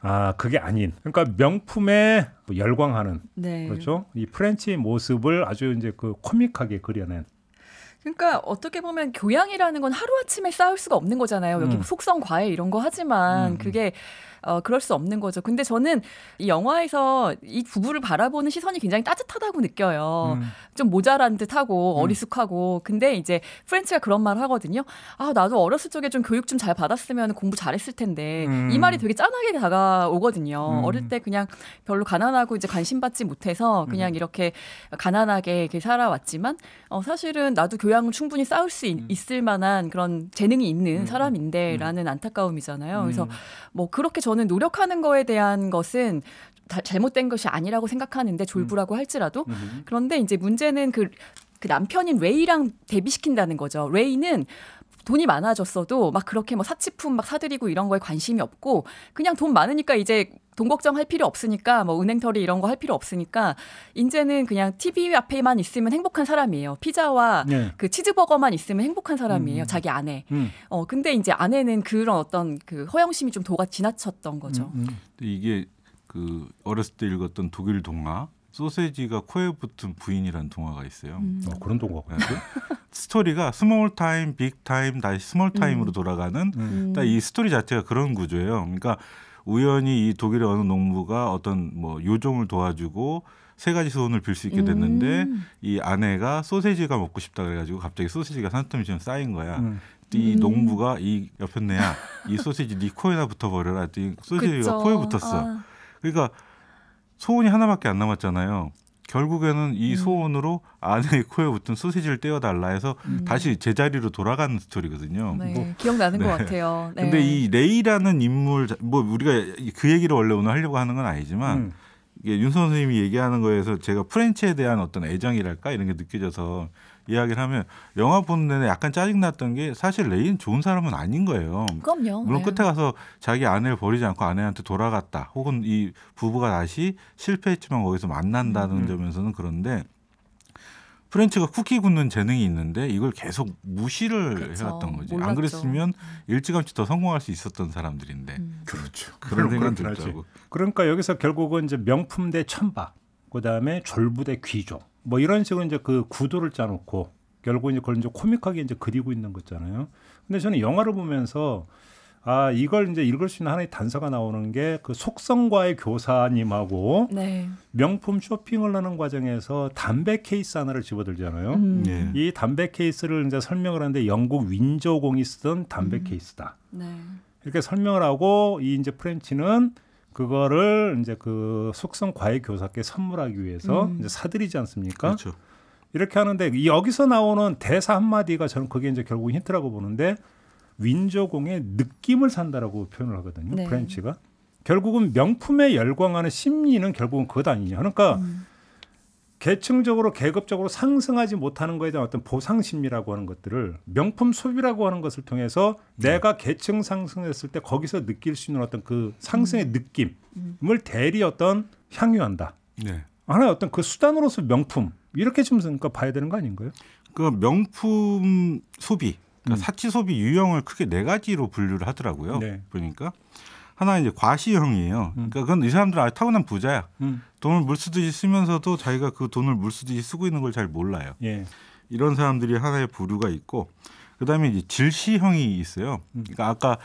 아 그게 아닌 그러니까 명품에 뭐 열광하는 네. 그렇죠 이 프렌치 모습을 아주 이제 그 코믹하게 그려낸 그러니까 어떻게 보면 교양이라는 건 하루아침에 쌓을 수가 없는 거잖아요. 여기 음. 뭐 속성 과외 이런 거 하지만 음. 음. 그게 어, 그럴 수 없는 거죠. 근데 저는 이 영화에서 이 부부를 바라보는 시선이 굉장히 따뜻하다고 느껴요. 음. 좀 모자란 듯하고 음. 어리숙하고. 음. 근데 이제 프렌치가 그런 말을 하거든요. 아, 나도 어렸을 적에 좀 교육 좀 잘 받았으면 공부 잘했을 텐데. 음. 이 말이 되게 짠하게 다가오거든요. 음. 어릴 때 그냥 별로 가난하고 이제 관심받지 못해서 그냥 음. 이렇게 가난하게 이렇게 살아왔지만 어, 사실은 나도 교양을 충분히 쌓을 수 있, 을 만한 그런 재능이 있는 사람인데라는 안타까움이잖아요. 그래서 뭐 그렇게 저는 노력하는 거에 대한 것은 잘못된 것이 아니라고 생각하는데 졸부라고 음. 할지라도 그런데 이제 문제는 그, 그 남편인 레이랑 대비시킨다는 거죠. 레이는 돈이 많아졌어도 막 그렇게 뭐 사치품 막 사드리고 이런 거에 관심이 없고 그냥 돈 많으니까 이제 돈 걱정할 필요 없으니까 뭐 은행털이 이런 거 할 필요 없으니까 이제는 그냥 TV 앞에만 있으면 행복한 사람이에요. 피자와 네. 그 치즈버거만 있으면 행복한 음. 사람이에요. 음. 자기 아내. 음. 어 근데 이제 아내는 그런 어떤 그 허영심이 좀 도가 지나쳤던 거죠. 음, 음. 이게 그 어렸을 때 읽었던 독일 동화 소세지가 코에 붙은 부인이라는 동화가 있어요. 음. 아, 그런 동화가 네. 스토리가 스몰 타임, 빅 타임, 다시 스몰 타임으로 음. 돌아가는 음. 음. 이 스토리 자체가 그런 구조예요. 그러니까 우연히 이 독일의 어느 농부가 어떤 뭐 요정을 도와주고 세 가지 소원을 빌 수 있게 됐는데 음. 이 아내가 소세지가 먹고 싶다 그래가지고 갑자기 소세지가 산더미처럼 쌓인 거야. 음. 이 음. 농부가 이 옆에 내야 이 소세지 네 코에나 붙어버려라. 이 소세지가 그쵸. 코에 붙었어. 아. 그러니까 소원이 하나밖에 안 남았잖아요. 결국에는 이 음. 소원으로 아내의 코에 붙은 소시지를 떼어달라 해서 음. 다시 제자리로 돌아가는 스토리거든요. 네, 뭐, 기억나는 네. 것 같아요. 네. 근데 이 레이라는 인물, 뭐 우리가 그 얘기를 원래 오늘 하려고 하는 건 아니지만 음. 이게 윤 선생님이 얘기하는 거에서 제가 프렌치에 대한 어떤 애정이랄까 이런 게 느껴져서 이야기를 하면 영화 보는 내내 약간 짜증났던 게 사실 레인 좋은 사람은 아닌 거예요. 그럼요. 물론 네. 끝에 가서 자기 아내를 버리지 않고 아내한테 돌아갔다. 혹은 이 부부가 다시 실패했지만 거기서 만난다는 음. 음. 점에서는 그런데 프렌치가 쿠키 굽는 재능이 있는데 이걸 계속 무시를 그렇죠. 해왔던 거지. 몰랐죠. 안 그랬으면 일찌감치 더 성공할 수 있었던 사람들인데. 음. 그렇죠. 그런 생각 들더라고. 그러니까 여기서 결국은 이제 명품 대 천박, 그다음에 졸부 대 귀족. 뭐 이런 식으로 이제 그 구도를 짜놓고 결국 이제 그걸 이제 코믹하게 이제 그리고 있는 거잖아요. 근데 저는 영화를 보면서 아 이걸 이제 읽을 수 있는 하나의 단서가 나오는 게 그 속성과의 교사님하고 네. 명품 쇼핑을 하는 과정에서 담배 케이스 하나를 집어들잖아요. 음. 네. 이 담배 케이스를 이제 설명을 하는데 영국 윈저공이 쓰던 담배 음. 케이스다. 네. 이렇게 설명을 하고 이 이제 프렌치는 그거를 이제 그 숙성 과외 교사께 선물하기 위해서 음. 이제 사드리지 않습니까? 그렇죠. 이렇게 하는데 여기서 나오는 대사 한 마디가 저는 그게 이제 결국 힌트라고 보는데 윈저공의 느낌을 산다라고 표현을 하거든요. 네. 프렌치가 결국은 명품에 열광하는 심리는 결국은 그것 아니냐. 그러니까 음. 계층적으로 계급적으로 상승하지 못하는 것에 대한 어떤 보상 심리라고 하는 것들을 명품 소비라고 하는 것을 통해서 네. 내가 계층 상승했을 때 거기서 느낄 수 있는 어떤 그 상승의 음. 느낌을 대리 어떤 향유한다. 네. 하나의 어떤 그 수단으로서 명품 이렇게 좀 그러니까 봐야 되는 거 아닌가요? 그 명품 소비 그러니까 음. 사치 소비 유형을 크게 네 가지로 분류를 하더라고요. 네. 보니까 하나 이제 과시형이에요. 음. 그러니까 그건 이 사람들 아주 타고난 부자야. 음. 돈을 물쓰듯이 쓰면서도 자기가 그 돈을 물쓰듯이 쓰고 있는 걸 잘 몰라요. 예. 이런 사람들이 하나의 부류가 있고 그다음에 이제 질시형이 있어요. 음. 그러니까 아까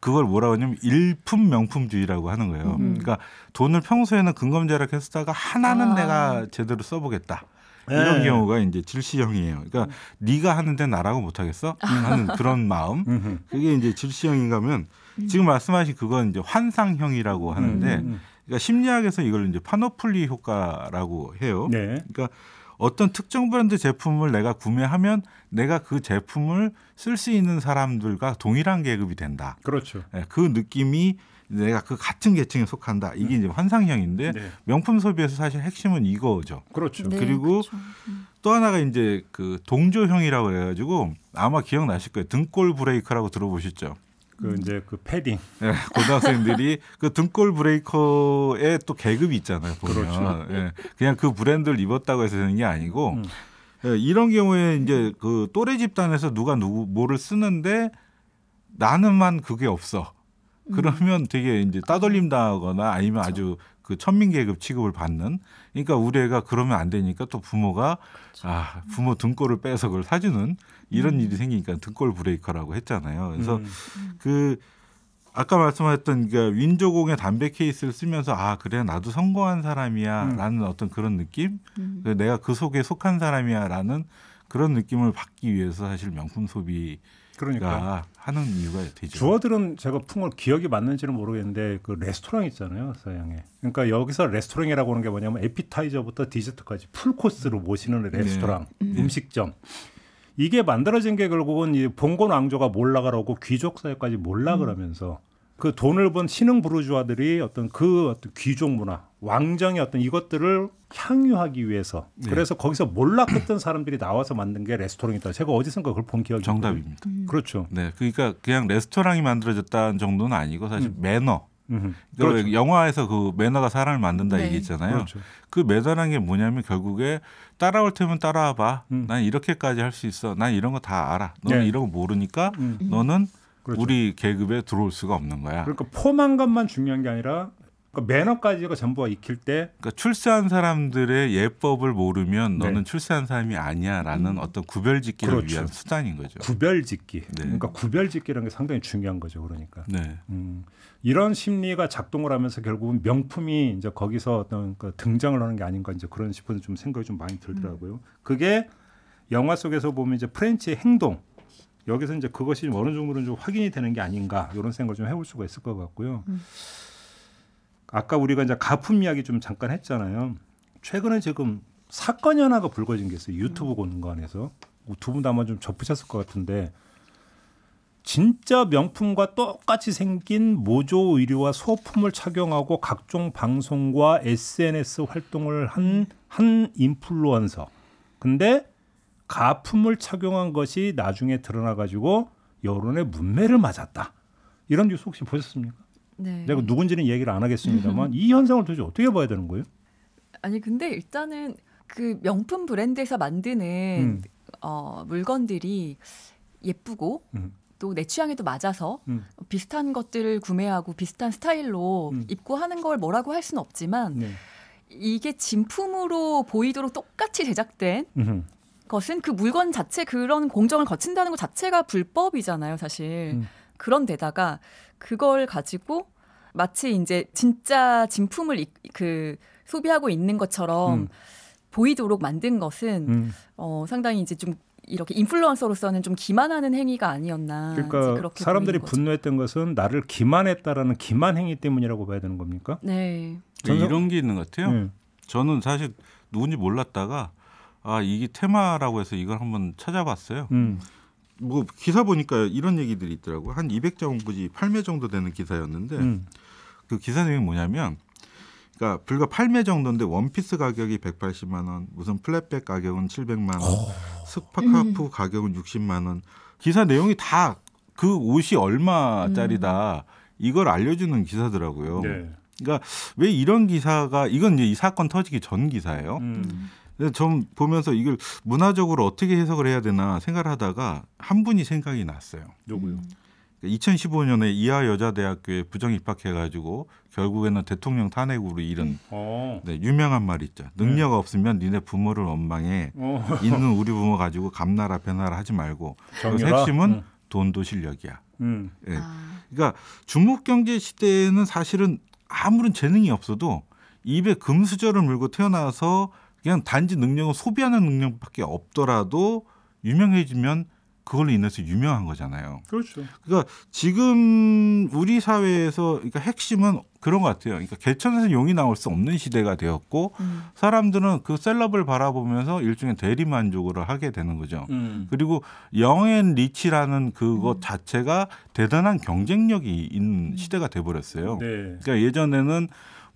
그걸 뭐라고 하냐면 일품 명품주의라고 하는 거예요. 음. 그러니까 돈을 평소에는 근검절약해 쓰다가 하나는 아. 내가 제대로 써보겠다. 이런 예. 경우가 이제 질시형이에요. 그러니까 음. 네가 하는데 나라고 못하겠어 음. 음. 하는 그런 마음. 그게 이제 질시형인가면 지금 말씀하신 그건 이제 환상형이라고 하는데 음. 그러니까 심리학에서 이걸 이제 파노플리 효과라고 해요. 네. 그러니까 어떤 특정 브랜드 제품을 내가 구매하면 내가 그 제품을 쓸 수 있는 사람들과 동일한 계급이 된다. 그렇죠. 네, 그 느낌이 내가 그 같은 계층에 속한다. 이게 네. 이제 환상형인데 네. 명품 소비에서 사실 핵심은 이거죠. 그렇죠. 네, 그리고 그렇죠. 음. 또 하나가 이제 그 동조형이라고 해가지고 아마 기억나실 거예요. 등골 브레이크라고 들어보셨죠? 그 음. 이제 그 패딩. 예, 고등학생들이 그 등골 브레이커에 또 계급이 있잖아요. 보면. 그렇죠. 예, 그냥 그 브랜드를 입었다고 해서 되는 게 아니고 음. 예, 이런 경우에 이제 그 또래 집단에서 누가 누구 뭐를 쓰는데 나는만 그게 없어. 음. 그러면 음. 되게 이제 따돌림 당하거나 아니면 그렇죠. 아주 그 천민 계급 취급을 받는 그러니까 우리 애가 그러면 안 되니까 또 부모가 그렇죠. 아 부모 등골을 빼서 그걸 사주는 이런 음. 일이 생기니까 등골 브레이커라고 했잖아요 그래서 음. 음. 그 아까 말씀하셨던 그러니까 윈조공의 담배 케이스를 쓰면서 아 그래 나도 성공한 사람이야라는 음. 어떤 그런 느낌 음. 내가 그 속에 속한 사람이야라는 그런 느낌을 받기 위해서 사실 명품 소비 그러니까 하는 이유가 되죠. 주어들은 제가 풍을 기억이 맞는지는 모르겠는데 그 레스토랑 있잖아요 서양에. 그러니까 여기서 레스토랑이라고 하는 게 뭐냐면 에피타이저부터 디저트까지 풀 코스로 모시는 네. 레스토랑 음. 네. 음식점. 이게 만들어진 게 결국은 이 봉건 왕조가 몰락을 하고 귀족 사회까지 몰락을 음. 하면서 그 돈을 번 신흥 부르주아들이 어떤 그 어떤 귀족 문화, 왕정의 어떤 이것들을 향유하기 위해서 네. 그래서 거기서 몰락했던 사람들이 나와서 만든 게 레스토랑이다. 제가 어디선가 그걸 본 기억이 정답입니다. 음. 그렇죠. 네, 그러니까 그냥 레스토랑이 만들어졌다는 정도는 아니고 사실 음. 매너. 음. 그렇죠 영화에서 그 매너가 사람을 만든다 네. 얘기했잖아요. 그렇죠. 그매너란게 뭐냐면 결국에 따라올 테면 따라와봐. 음. 난 이렇게까지 할 수 있어. 난 이런 거 다 알아. 너는 네. 이런 거 모르니까 음. 음. 너는 그렇죠. 우리 계급에 들어올 수가 없는 거야. 그러니까 포만감만 중요한 게 아니라 그러니까 매너까지가 전부가 익힐 때 그러니까 출세한 사람들의 예법을 모르면 네. 너는 출세한 사람이 아니야라는 음. 어떤 구별짓기를 그렇죠. 위한 수단인 거죠. 구별짓기. 네. 그러니까 구별짓기라는 게 상당히 중요한 거죠. 그러니까 네. 음, 이런 심리가 작동을 하면서 결국은 명품이 이제 거기서 어떤 그 등장을 하는 게 아닌가 이제 그런 싶은 좀 생각이 좀 많이 들더라고요. 음. 그게 영화 속에서 보면 이제 프렌치의 행동 여기서 이제 그것이 어느 정도는 좀 확인이 되는 게 아닌가 이런 생각을 좀 해볼 수가 있을 것 같고요. 음. 아까 우리가 이제 가품 이야기 좀 잠깐 했잖아요. 최근에 지금 사건 연화가 불거진 게 있어요. 유튜브 음. 공간에서 두 분다 아마 좀 접으셨을 것 같은데 진짜 명품과 똑같이 생긴 모조 의류와 소품을 착용하고 각종 방송과 SNS 활동을 한 한 인플루언서. 근데 가품을 착용한 것이 나중에 드러나 가지고 여론의 문매를 맞았다. 이런 뉴스 혹시 보셨습니까? 네. 내가 누군지는 얘기를 안 하겠습니다만 이 현상을 도대체 어떻게 봐야 되는 거예요? 아니 근데 일단은 그 명품 브랜드에서 만드는 음. 어, 물건들이 예쁘고 음. 또내 취향에도 맞아서 음. 비슷한 것들을 구매하고 비슷한 스타일로 음. 입고 하는 걸 뭐라고 할 수는 없지만 네. 이게 진품으로 보이도록 똑같이 제작된 것은 그 물건 자체 그런 공정을 거친다는 것 자체가 불법이잖아요, 사실. 음. 그런데다가 그걸 가지고 마치 이제 진짜 진품을 그 소비하고 있는 것처럼 음. 보이도록 만든 것은 음. 어, 상당히 이제 좀 이렇게 인플루언서로서는 좀 기만하는 행위가 아니었나. 그러니까 사람들이 분노했던 것은 나를 기만했다라는 기만 행위 때문이라고 봐야 되는 겁니까? 네. 네 이런 게 있는 것 같아요. 네. 저는 사실 누군지 몰랐다가 아 이게 테마라고 해서 이걸 한번 찾아봤어요. 음. 뭐 기사 보니까 이런 얘기들이 있더라고요. 한 200장 굳이 8매 정도 되는 기사였는데 음. 그 기사 내용이 뭐냐면 그러니까 불과 8매 정도인데 원피스 가격이 180만 원, 무슨 플랫백 가격은 700만 원, 스파카프 음. 가격은 60만 원. 기사 내용이 다 그 옷이 얼마짜리다. 음. 이걸 알려주는 기사더라고요. 네. 그러니까 왜 이런 기사가 이건 이제 이 사건 터지기 전 기사예요. 음. 좀 보면서 이걸 문화적으로 어떻게 해석을 해야 되나 생각을 하다가 한 분이 생각이 났어요. 누구요? 2015년에 그러니까 이하 여자대학교에 부정 입학해가지고 결국에는 대통령 탄핵으로 이른 음. 네, 유명한 말 있죠. 능력 네. 없으면 니네 부모를 원망해. 어. 있는 우리 부모 가지고 감나라 변나라 하지 말고. 그 핵심은 음. 돈도 실력이야. 음. 네. 아. 그러니까 중국 경제 시대에는 사실은 아무런 재능이 없어도 입에 금수저를 물고 태어나서 그냥 단지 능력은 소비하는 능력밖에 없더라도 유명해지면 그걸로 인해서 유명한 거잖아요. 그렇죠. 그러니까 지금 우리 사회에서 그러니까 핵심은 그런 것 같아요. 그러니까 개천에서 용이 나올 수 없는 시대가 되었고 음. 사람들은 그 셀럽을 바라보면서 일종의 대리 만족을 하게 되는 거죠. 음. 그리고 영앤 리치라는 그것 음. 자체가 대단한 경쟁력이 있는 시대가 돼버렸어요. 네. 그러니까 예전에는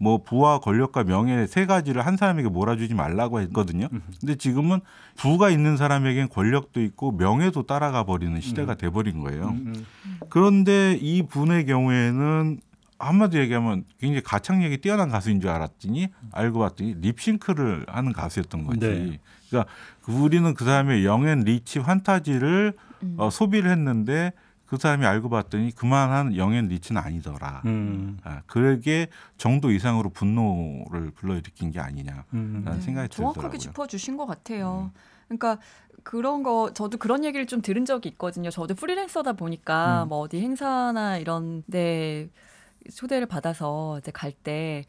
뭐 부와 권력과 명예 세 가지를 한 사람에게 몰아주지 말라고 했거든요. 근데 지금은 부가 있는 사람에겐 권력도 있고 명예도 따라가 버리는 시대가 음. 돼 버린 거예요. 음, 음. 그런데 이 분의 경우에는 한마디 얘기하면 굉장히 가창력이 뛰어난 가수인 줄 알았더니 알고 봤더니 립싱크를 하는 가수였던 거지. 네. 그러니까 우리는 그 사람의 영앤 리치 환타지를 음. 어, 소비를 했는데 그 사람이 알고 봤더니 그만한 영앤 리치는 아니더라. 음. 아, 그게 정도 이상으로 분노를 불러일으킨 게 아니냐라는 음. 음. 생각이 네, 들더라고요. 정확하게 짚어주신 것 같아요. 음. 그러니까 그런 거 저도 그런 얘기를 좀 들은 적이 있거든요. 저도 프리랜서다 보니까 음. 뭐 어디 행사나 이런 데 초대를 받아서 이제 갈때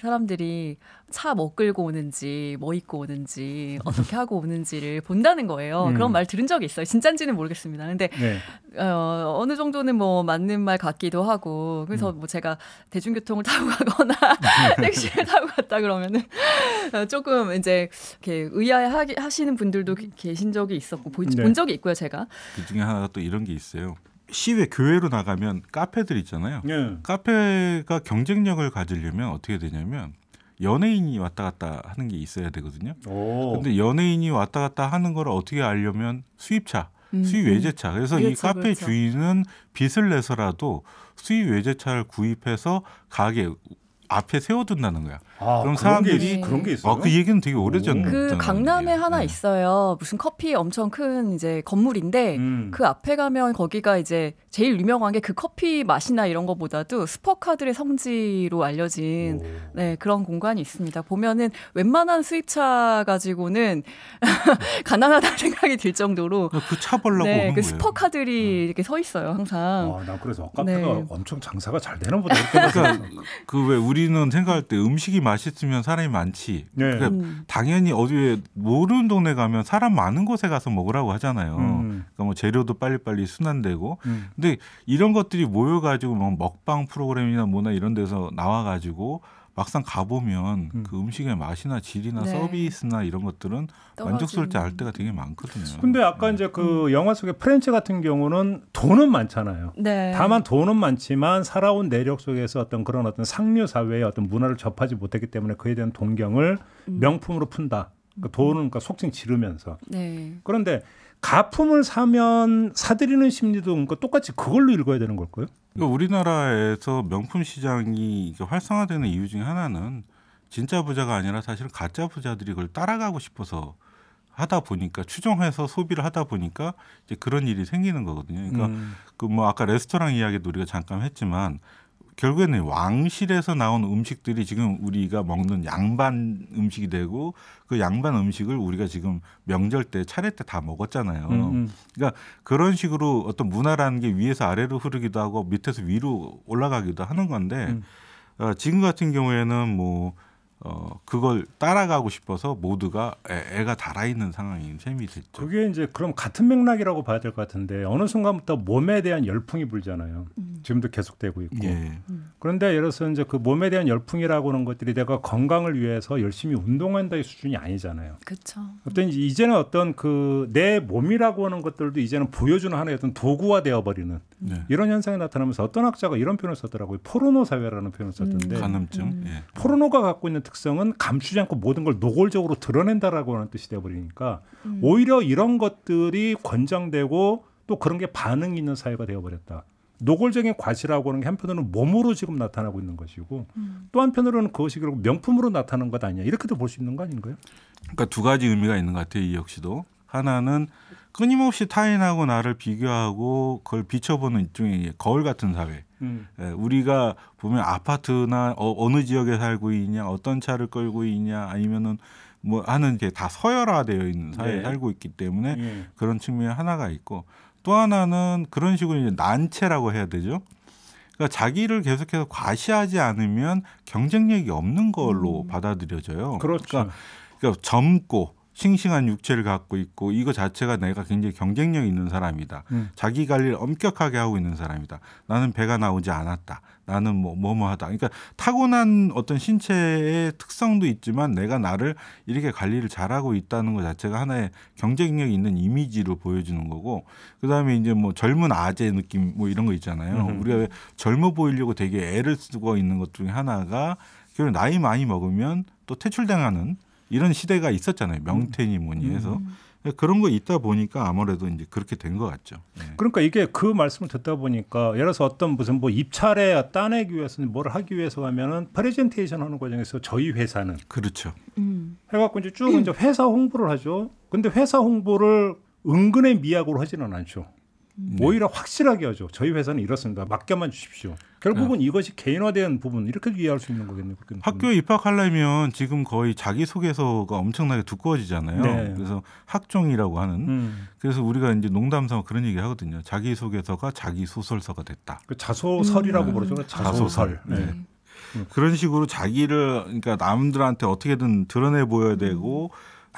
사람들이 차 뭐 끌고 오는지 뭐 입고 오는지 어떻게 하고 오는지를 본다는 거예요. 음. 그런 말 들은 적이 있어요. 진짠지는 모르겠습니다. 근데 네. 어, 어느 정도는 뭐 맞는 말 같기도 하고 그래서 음. 뭐 제가 대중교통을 타고 가거나 택시를 타고 갔다 그러면은 어, 조금 이제 이렇게 의아해 하시는 분들도 음. 계신 적이 있었고 본, 네. 본 적이 있고요, 제가. 그 중에 하나또 이런 게 있어요. 시외 교외로 나가면 카페들 있잖아요. 네. 카페가 경쟁력을 가지려면 어떻게 되냐면 연예인이 왔다 갔다 하는 게 있어야 되거든요. 오. 근데 연예인이 왔다 갔다 하는 걸 어떻게 알려면 수입차, 음. 수입 음. 외제차. 그래서 그렇죠, 이 카페 그렇죠. 주인은 빚을 내서라도 수입 외제차를 구입해서 가게 앞에 세워둔다는 거야. 아, 그럼 사람들이 네. 그런 게 있어요. 아, 그 얘기는 되게 오래전. 그 강남에 하나 네. 있어요. 무슨 커피 엄청 큰 이제 건물인데 음. 그 앞에 가면 거기가 이제 제일 유명한 게 그 커피 맛이나 이런 것보다도 스퍼카들의 성지로 알려진 네, 그런 공간이 있습니다. 보면은 웬만한 수입차 가지고는 가난하다 는 생각이 들 정도로 그 차 벌려고 네, 그 스퍼카들이 음. 이렇게 서 있어요 항상. 아, 나 그래서 아까 네. 엄청 장사가 잘 되나 보다. 그러니까 그왜 그러니까 그 우리는 생각할 때 음식이 많 맛있으면 사람이 많지. 네. 그러 그러니까 음. 당연히 어디에 모르는 동네 가면 사람 많은 곳에 가서 먹으라고 하잖아요. 음. 그러니까 뭐 재료도 빨리빨리 순환되고. 음. 근데 이런 것들이 모여가지고 뭐 먹방 프로그램이나 뭐나 이런 데서 나와가지고 막상 가보면 음. 그 음식의 맛이나 질이나 네. 서비스나 이런 것들은 만족스럽지 않을 음. 때가 되게 많거든요. 근데 아까 네. 이제 그 영화 속의 프렌치 같은 경우는 돈은 많잖아요. 네. 다만 돈은 많지만 살아온 내력 속에서 어떤 그런 어떤 상류 사회의 어떤 문화를 접하지 못했기 때문에 그에 대한 동경을 음. 명품으로 푼다. 그 돈은 그러니까 속칭 지르면서. 네. 그런데 가품을 사면 사들이는 심리도 그러니까 똑같이 그걸로 읽어야 되는 걸까요? 그러니까 우리나라에서 명품 시장이 활성화되는 이유 중 하나는 진짜 부자가 아니라 사실 가짜 부자들이 그걸 따라가고 싶어서 하다 보니까 추정해서 소비를 하다 보니까 이제 그런 일이 생기는 거거든요. 그러니까 음. 그뭐 아까 레스토랑 이야기도 우리가 잠깐 했지만 결국에는 왕실에서 나온 음식들이 지금 우리가 먹는 양반 음식이 되고 그 양반 음식을 우리가 지금 명절 때 차례 때 다 먹었잖아요. 음음. 음. 그러니까 그런 식으로 어떤 문화라는 게 위에서 아래로 흐르기도 하고 밑에서 위로 올라가기도 하는 건데 음. 어, 지금 같은 경우에는 뭐어 그걸 따라가고 싶어서 모두가 애, 가 달아있는 상황인 셈이 됐죠. 그게 이제 그럼 같은 맥락이라고 봐야 될 것 같은데 어느 순간부터 몸에 대한 열풍이 불잖아요. 음. 지금도 계속되고 있고. 예. 음. 그런데 예를 들어서 이제 그 몸에 대한 열풍이라고 하는 것들이 내가 건강을 위해서 열심히 운동한다의 수준이 아니잖아요. 그렇죠. 어떤 이제는 어떤 그 내 몸이라고 하는 것들도 이제는 보여주는 하나의 어떤 도구화 되어버리는 네. 이런 현상이 나타나면서 어떤 학자가 이런 표현을 썼더라고요. 포르노 사회라는 표현을 썼던데. 음. 간음증. 음. 예. 포르노가 갖고 있는 특성은 감추지 않고 모든 걸 노골적으로 드러낸다라고 하는 뜻이 돼버리니까 음. 오히려 이런 것들이 권장되고 또 그런 게 반응이 있는 사회가 되어버렸다. 노골적인 과시라고 하는 게 한편으로는 몸으로 지금 나타나고 있는 것이고 음. 또 한편으로는 그것이 결국 명품으로 나타나는 것 아니냐 이렇게도 볼 수 있는 거 아닌가요? 그러니까 두 가지 의미가 있는 것 같아요. 이 역시도 하나는 끊임없이 타인하고 나를 비교하고 그걸 비춰보는 일종의 거울 같은 사회. 음. 예, 우리가 보면 아파트나 어, 느 지역에 살고 있냐, 어떤 차를 끌고 있냐, 아니면은 뭐 하는 게 다 서열화되어 있는 사회에 네. 살고 있기 때문에 네. 그런 측면이 하나가 있고 또 하나는 그런 식으로 이제 난체라고 해야 되죠. 그러니까 자기를 계속해서 과시하지 않으면 경쟁력이 없는 걸로 음. 받아들여져요. 그렇죠. 그러니까, 그러니까 젊고 싱싱한 육체를 갖고 있고 이거 자체가 내가 굉장히 경쟁력 있는 사람이다. 음. 자기 관리를 엄격하게 하고 있는 사람이다. 나는 배가 나오지 않았다. 나는 뭐 뭐뭐하다. 그러니까 타고난 어떤 신체의 특성도 있지만 내가 나를 이렇게 관리를 잘하고 있다는 것 자체가 하나의 경쟁력 있는 이미지로 보여주는 거고 그다음에 이제 뭐 젊은 아재 느낌 뭐 이런 거 있잖아요. 음 우리가 왜 젊어 보이려고 되게 애를 쓰고 있는 것 중에 하나가 결국 나이 많이 먹으면 또 퇴출당하는 이런 시대가 있었잖아요. 명태니 음. 뭐니 해서. 음. 그런 거 있다 보니까 아무래도 이제 그렇게 된 것 같죠. 네. 그러니까 이게 그 말씀을 듣다 보니까 예를 들어서 어떤 무슨 뭐 입찰에 따내기 위해서 는뭘 하기 위해서 하면은 프레젠테이션 하는 과정에서 저희 회사는 그렇죠. 음. 해갖고 이제 쭉 음. 이제 회사 홍보를 하죠. 근데 회사 홍보를 은근히 미약으로 하지는 않죠. 음. 오히려 확실하게 하죠. 저희 회사는 이렇습니다. 맡겨만 주십시오. 결국은 네. 이것이 개인화된 부분 이렇게 이해할 수 있는 거겠네요. 학교에 입학하려면 지금 거의 자기소개서가 엄청나게 두꺼워지잖아요. 네. 그래서 학종이라고 하는 음. 그래서 우리가 이제 농담삼아 그런 얘기 하거든요. 자기소개서가 자기 소설서가 됐다. 그 자소설이라고 음. 부르죠. 그렇죠? 자소설. 자소설. 네. 네. 음. 그런 식으로 자기를 그러니까 남들한테 어떻게든 드러내 보여야 되고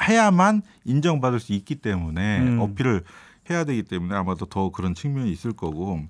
해야만 인정받을 수 있기 때문에 음. 어필을 해야 되기 때문에 아마도 더 그런 측면이 있을 거고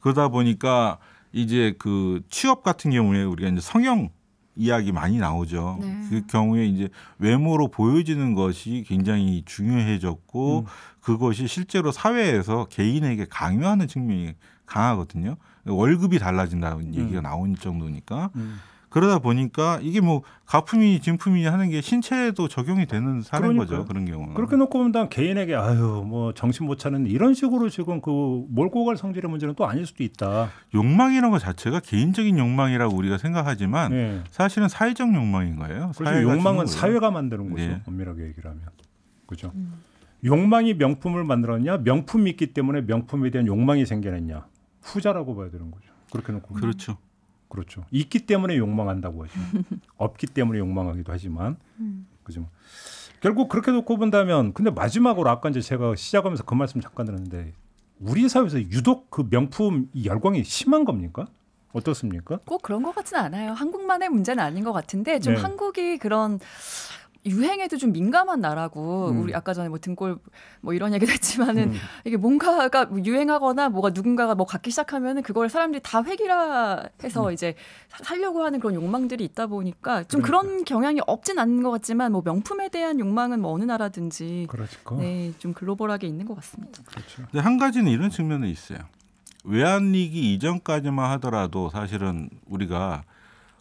그러다 보니까 이제 그 취업 같은 경우에 우리가 이제 성형 이야기 많이 나오죠. 네. 그 경우에 이제 외모로 보여지는 것이 굉장히 중요해졌고 음. 그것이 실제로 사회에서 개인에게 강요하는 측면이 강하거든요. 월급이 달라진다는 음. 얘기가 나온 정도니까. 음. 그러다 보니까 이게 뭐 가품이 진품이 하는 게 신체에도 적용이 되는 사례인 그러니까. 거죠. 그런 경우는. 그렇게 놓고 보면 난 개인에게 아유 뭐 정신 못 차는 이런 식으로 지금 그 몰고 갈 성질의 문제는 또 아닐 수도 있다. 욕망이라는 것 자체가 개인적인 욕망이라고 우리가 생각하지만 네. 사실은 사회적 욕망인 거예요. 그래서 그렇죠. 욕망은 사회가 만드는 거죠. 네. 엄밀하게 얘기를 하면. 그죠? 음. 욕망이 명품을 만들었냐? 명품이 있기 때문에 명품에 대한 욕망이 생겨났냐? 후자라고 봐야 되는 거죠. 그렇게 놓고. 그렇죠. 보면. 그렇죠. 있기 때문에 욕망한다고 하죠. 없기 때문에 욕망하기도 하지만 음. 그죠. 결국 그렇게 놓고 본다면 근데 마지막으로 아까 이제 제가 시작하면서 그 말씀 잠깐 드렸는데 우리 사회에서 유독 그 명품 열광이 심한 겁니까? 어떻습니까? 꼭 그런 것 같지는 않아요. 한국만의 문제는 아닌 것 같은데 좀 네. 한국이 그런 유행에도 좀 민감한 나라고 음. 우리 아까 전에 뭐 등골 뭐 이런 얘기도 했지만은 음. 이게 뭔가가 뭐 유행하거나 뭐가 누군가가 뭐 갖기 시작하면은 그걸 사람들이 다 획일화 해서 음. 이제 살려고 하는 그런 욕망들이 있다 보니까 좀 그러니까. 그런 경향이 없진 않는것 같지만 뭐 명품에 대한 욕망은 뭐 어느 나라든지 그러니까. 네, 좀 글로벌하게 있는 것 같습니다. 그렇죠. 근데 한 가지는 이런 측면은 있어요. 외환위기 이전까지만 하더라도 사실은 우리가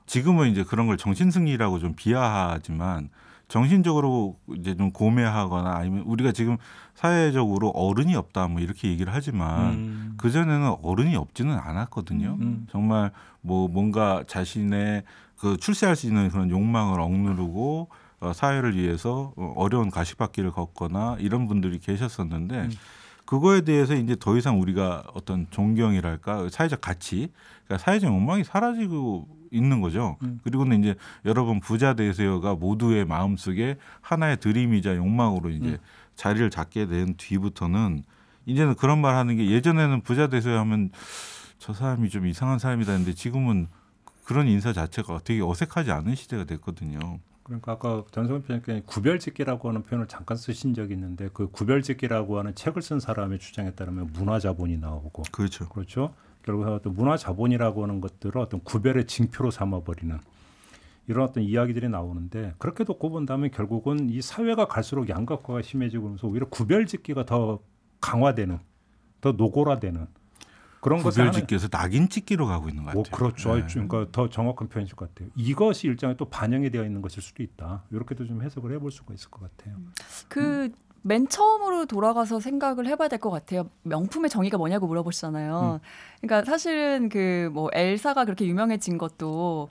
지금은 이제 그런 걸 정신승리라고 좀 비하하지만 정신적으로 이제 좀 고매하거나 아니면 우리가 지금 사회적으로 어른이 없다 뭐 이렇게 얘기를 하지만 음. 그 전에는 어른이 없지는 않았거든요. 음, 음. 정말 뭐 뭔가 자신의 그 출세할 수 있는 그런 욕망을 억누르고 어, 사회를 위해서 어, 어려운 가시밭길을 걷거나 이런 분들이 계셨었는데 음. 그거에 대해서 이제 더 이상 우리가 어떤 존경이랄까 사회적 가치, 그러니까 사회적 욕망이 사라지고 있는 거죠. 음. 그리고는 이제 여러분 부자 되세요가 모두의 마음속에 하나의 드림이자 욕망으로 이제 음. 자리를 잡게 된 뒤부터는 이제는 그런 말 하는 게 예전에는 부자 되세요 하면 저 사람이 좀 이상한 사람이다 했는데 지금은 그런 인사 자체가 되게 어색하지 않은 시대가 됐거든요. 그러니까 아까 전성훈 편집장 구별짓기라고 하는 표현을 잠깐 쓰신 적이 있는데 그 구별짓기라고 하는 책을 쓴 사람의 주장에 따르면 문화자본이 나오고 그렇죠. 그렇죠. 결국 어떤 문화 자본이라고 하는 것들을 어떤 구별의 징표로 삼아버리는 이런 어떤 이야기들이 나오는데 그렇게 놓고 본다면 결국은 이 사회가 갈수록 양극화가 심해지면서 오히려 구별짓기가 더 강화되는 더 노골화되는 그런 것 구별짓기에서 낙인 찍기로 가고 있는 것 뭐 같아요. 오, 그렇죠. 네. 그러니까 더 정확한 표현일 것 같아요. 이것이 일정에 또 반영이 되어 있는 것일 수도 있다. 이렇게도 좀 해석을 해볼 수가 있을 것 같아요. 그 음. 맨 처음으로 돌아가서 생각을 해봐야 될 것 같아요. 명품의 정의가 뭐냐고 물어보시잖아요. 음. 그러니까 사실은 그 뭐 엘사가 그렇게 유명해진 것도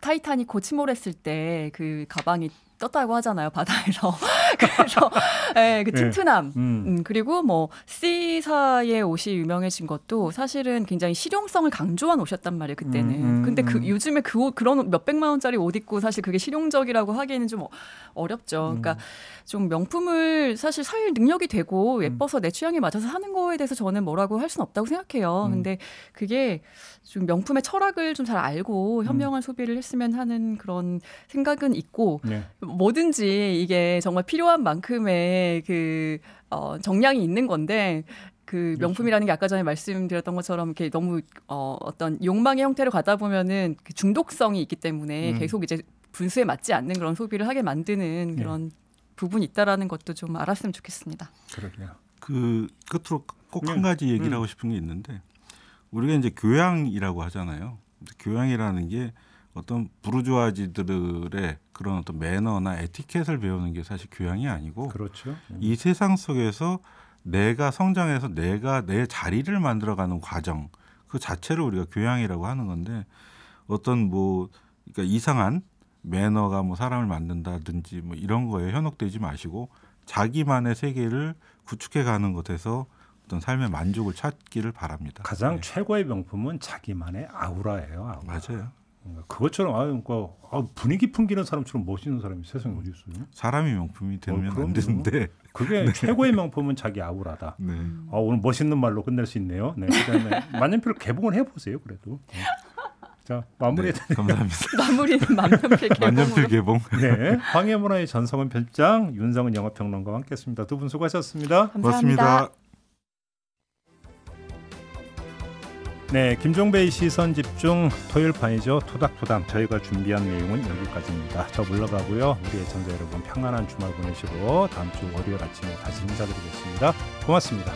타이타닉 고침몰했을 때 그 가방이 떴다고 하잖아요 바다에서 그래서 예그 네, 예. 튼튼함 네. 음. 음. 그리고 뭐 C사의 옷이 유명해진 것도 사실은 굉장히 실용성을 강조한 옷이었단 말이에요 그때는 음, 음 근데 그 음. 요즘에 그옷 그런 몇 백만 원짜리 옷 입고 사실 그게 실용적이라고 하기에는 좀 어, 어렵죠 음. 그러니까 좀 명품을 사실 살 능력이 되고 음. 예뻐서 내 취향에 맞아서 하는 거에 대해서 저는 뭐라고 할 수는 없다고 생각해요. 음. 근데 그게 좀 명품의 철학을 좀 잘 알고 음. 현명한 음. 소비를 했으면 하는 그런 생각은 있고 네. 뭐든지 이게 정말 필요한 만큼의 그 어, 정량이 있는 건데 그 그렇죠. 명품이라는 게 아까 전에 말씀드렸던 것처럼 이렇게 너무 어, 어떤 욕망의 형태로 가다 보면은 그 중독성이 있기 때문에 음. 계속 이제 분수에 맞지 않는 그런 소비를 하게 만드는 네. 그런 네. 부분이 있다라는 것도 좀 알았으면 좋겠습니다. 그러게요. 그 끝으로 꼭한 네. 가지 얘기를 음. 하고 싶은 게 있는데 우리가 이제 교양이라고 하잖아요. 교양이라는 게 어떤 부르주아지들의 그런 어떤 매너나 에티켓을 배우는 게 사실 교양이 아니고 그렇죠. 음. 이 세상 속에서 내가 성장해서 내가 내 자리를 만들어가는 과정 그 자체를 우리가 교양이라고 하는 건데 어떤 뭐 그러니까 이상한 매너가 뭐 사람을 만든다든지 뭐 이런 거에 현혹되지 마시고 자기만의 세계를 구축해 가는 것에서 어떤 삶의 만족을 찾기를 바랍니다. 가장 네. 최고의 명품은 자기만의 아우라예요. 아우라. 맞아요. 그것처럼 아유 그 분위기 풍기는 사람처럼 멋있는 사람이 세상에 어디 있어요? 사람이 명품이 되면 어, 안 되는데 그게 네. 최고의 명품은 자기 아우라다. 네. 아, 오늘 멋있는 말로 끝낼 수 있네요. 네, 만년필 개봉을 해보세요. 그래도 네. 자 마무리 네, 감사합니다. 마무리는 만년필 개봉. 만년필 개봉. 네, 황해문화의 전성은 편집장 윤성은 영화평론가와 함께했습니다. 두 분 수고하셨습니다. 감사합니다. 고맙습니다. 네, 김종배의 시선 집중 토요일 판이죠. 토닥토닥 저희가 준비한 내용은 여기까지입니다. 저 물러가고요. 우리 애청자 여러분 평안한 주말 보내시고 다음 주 월요일 아침에 다시 인사드리겠습니다. 고맙습니다.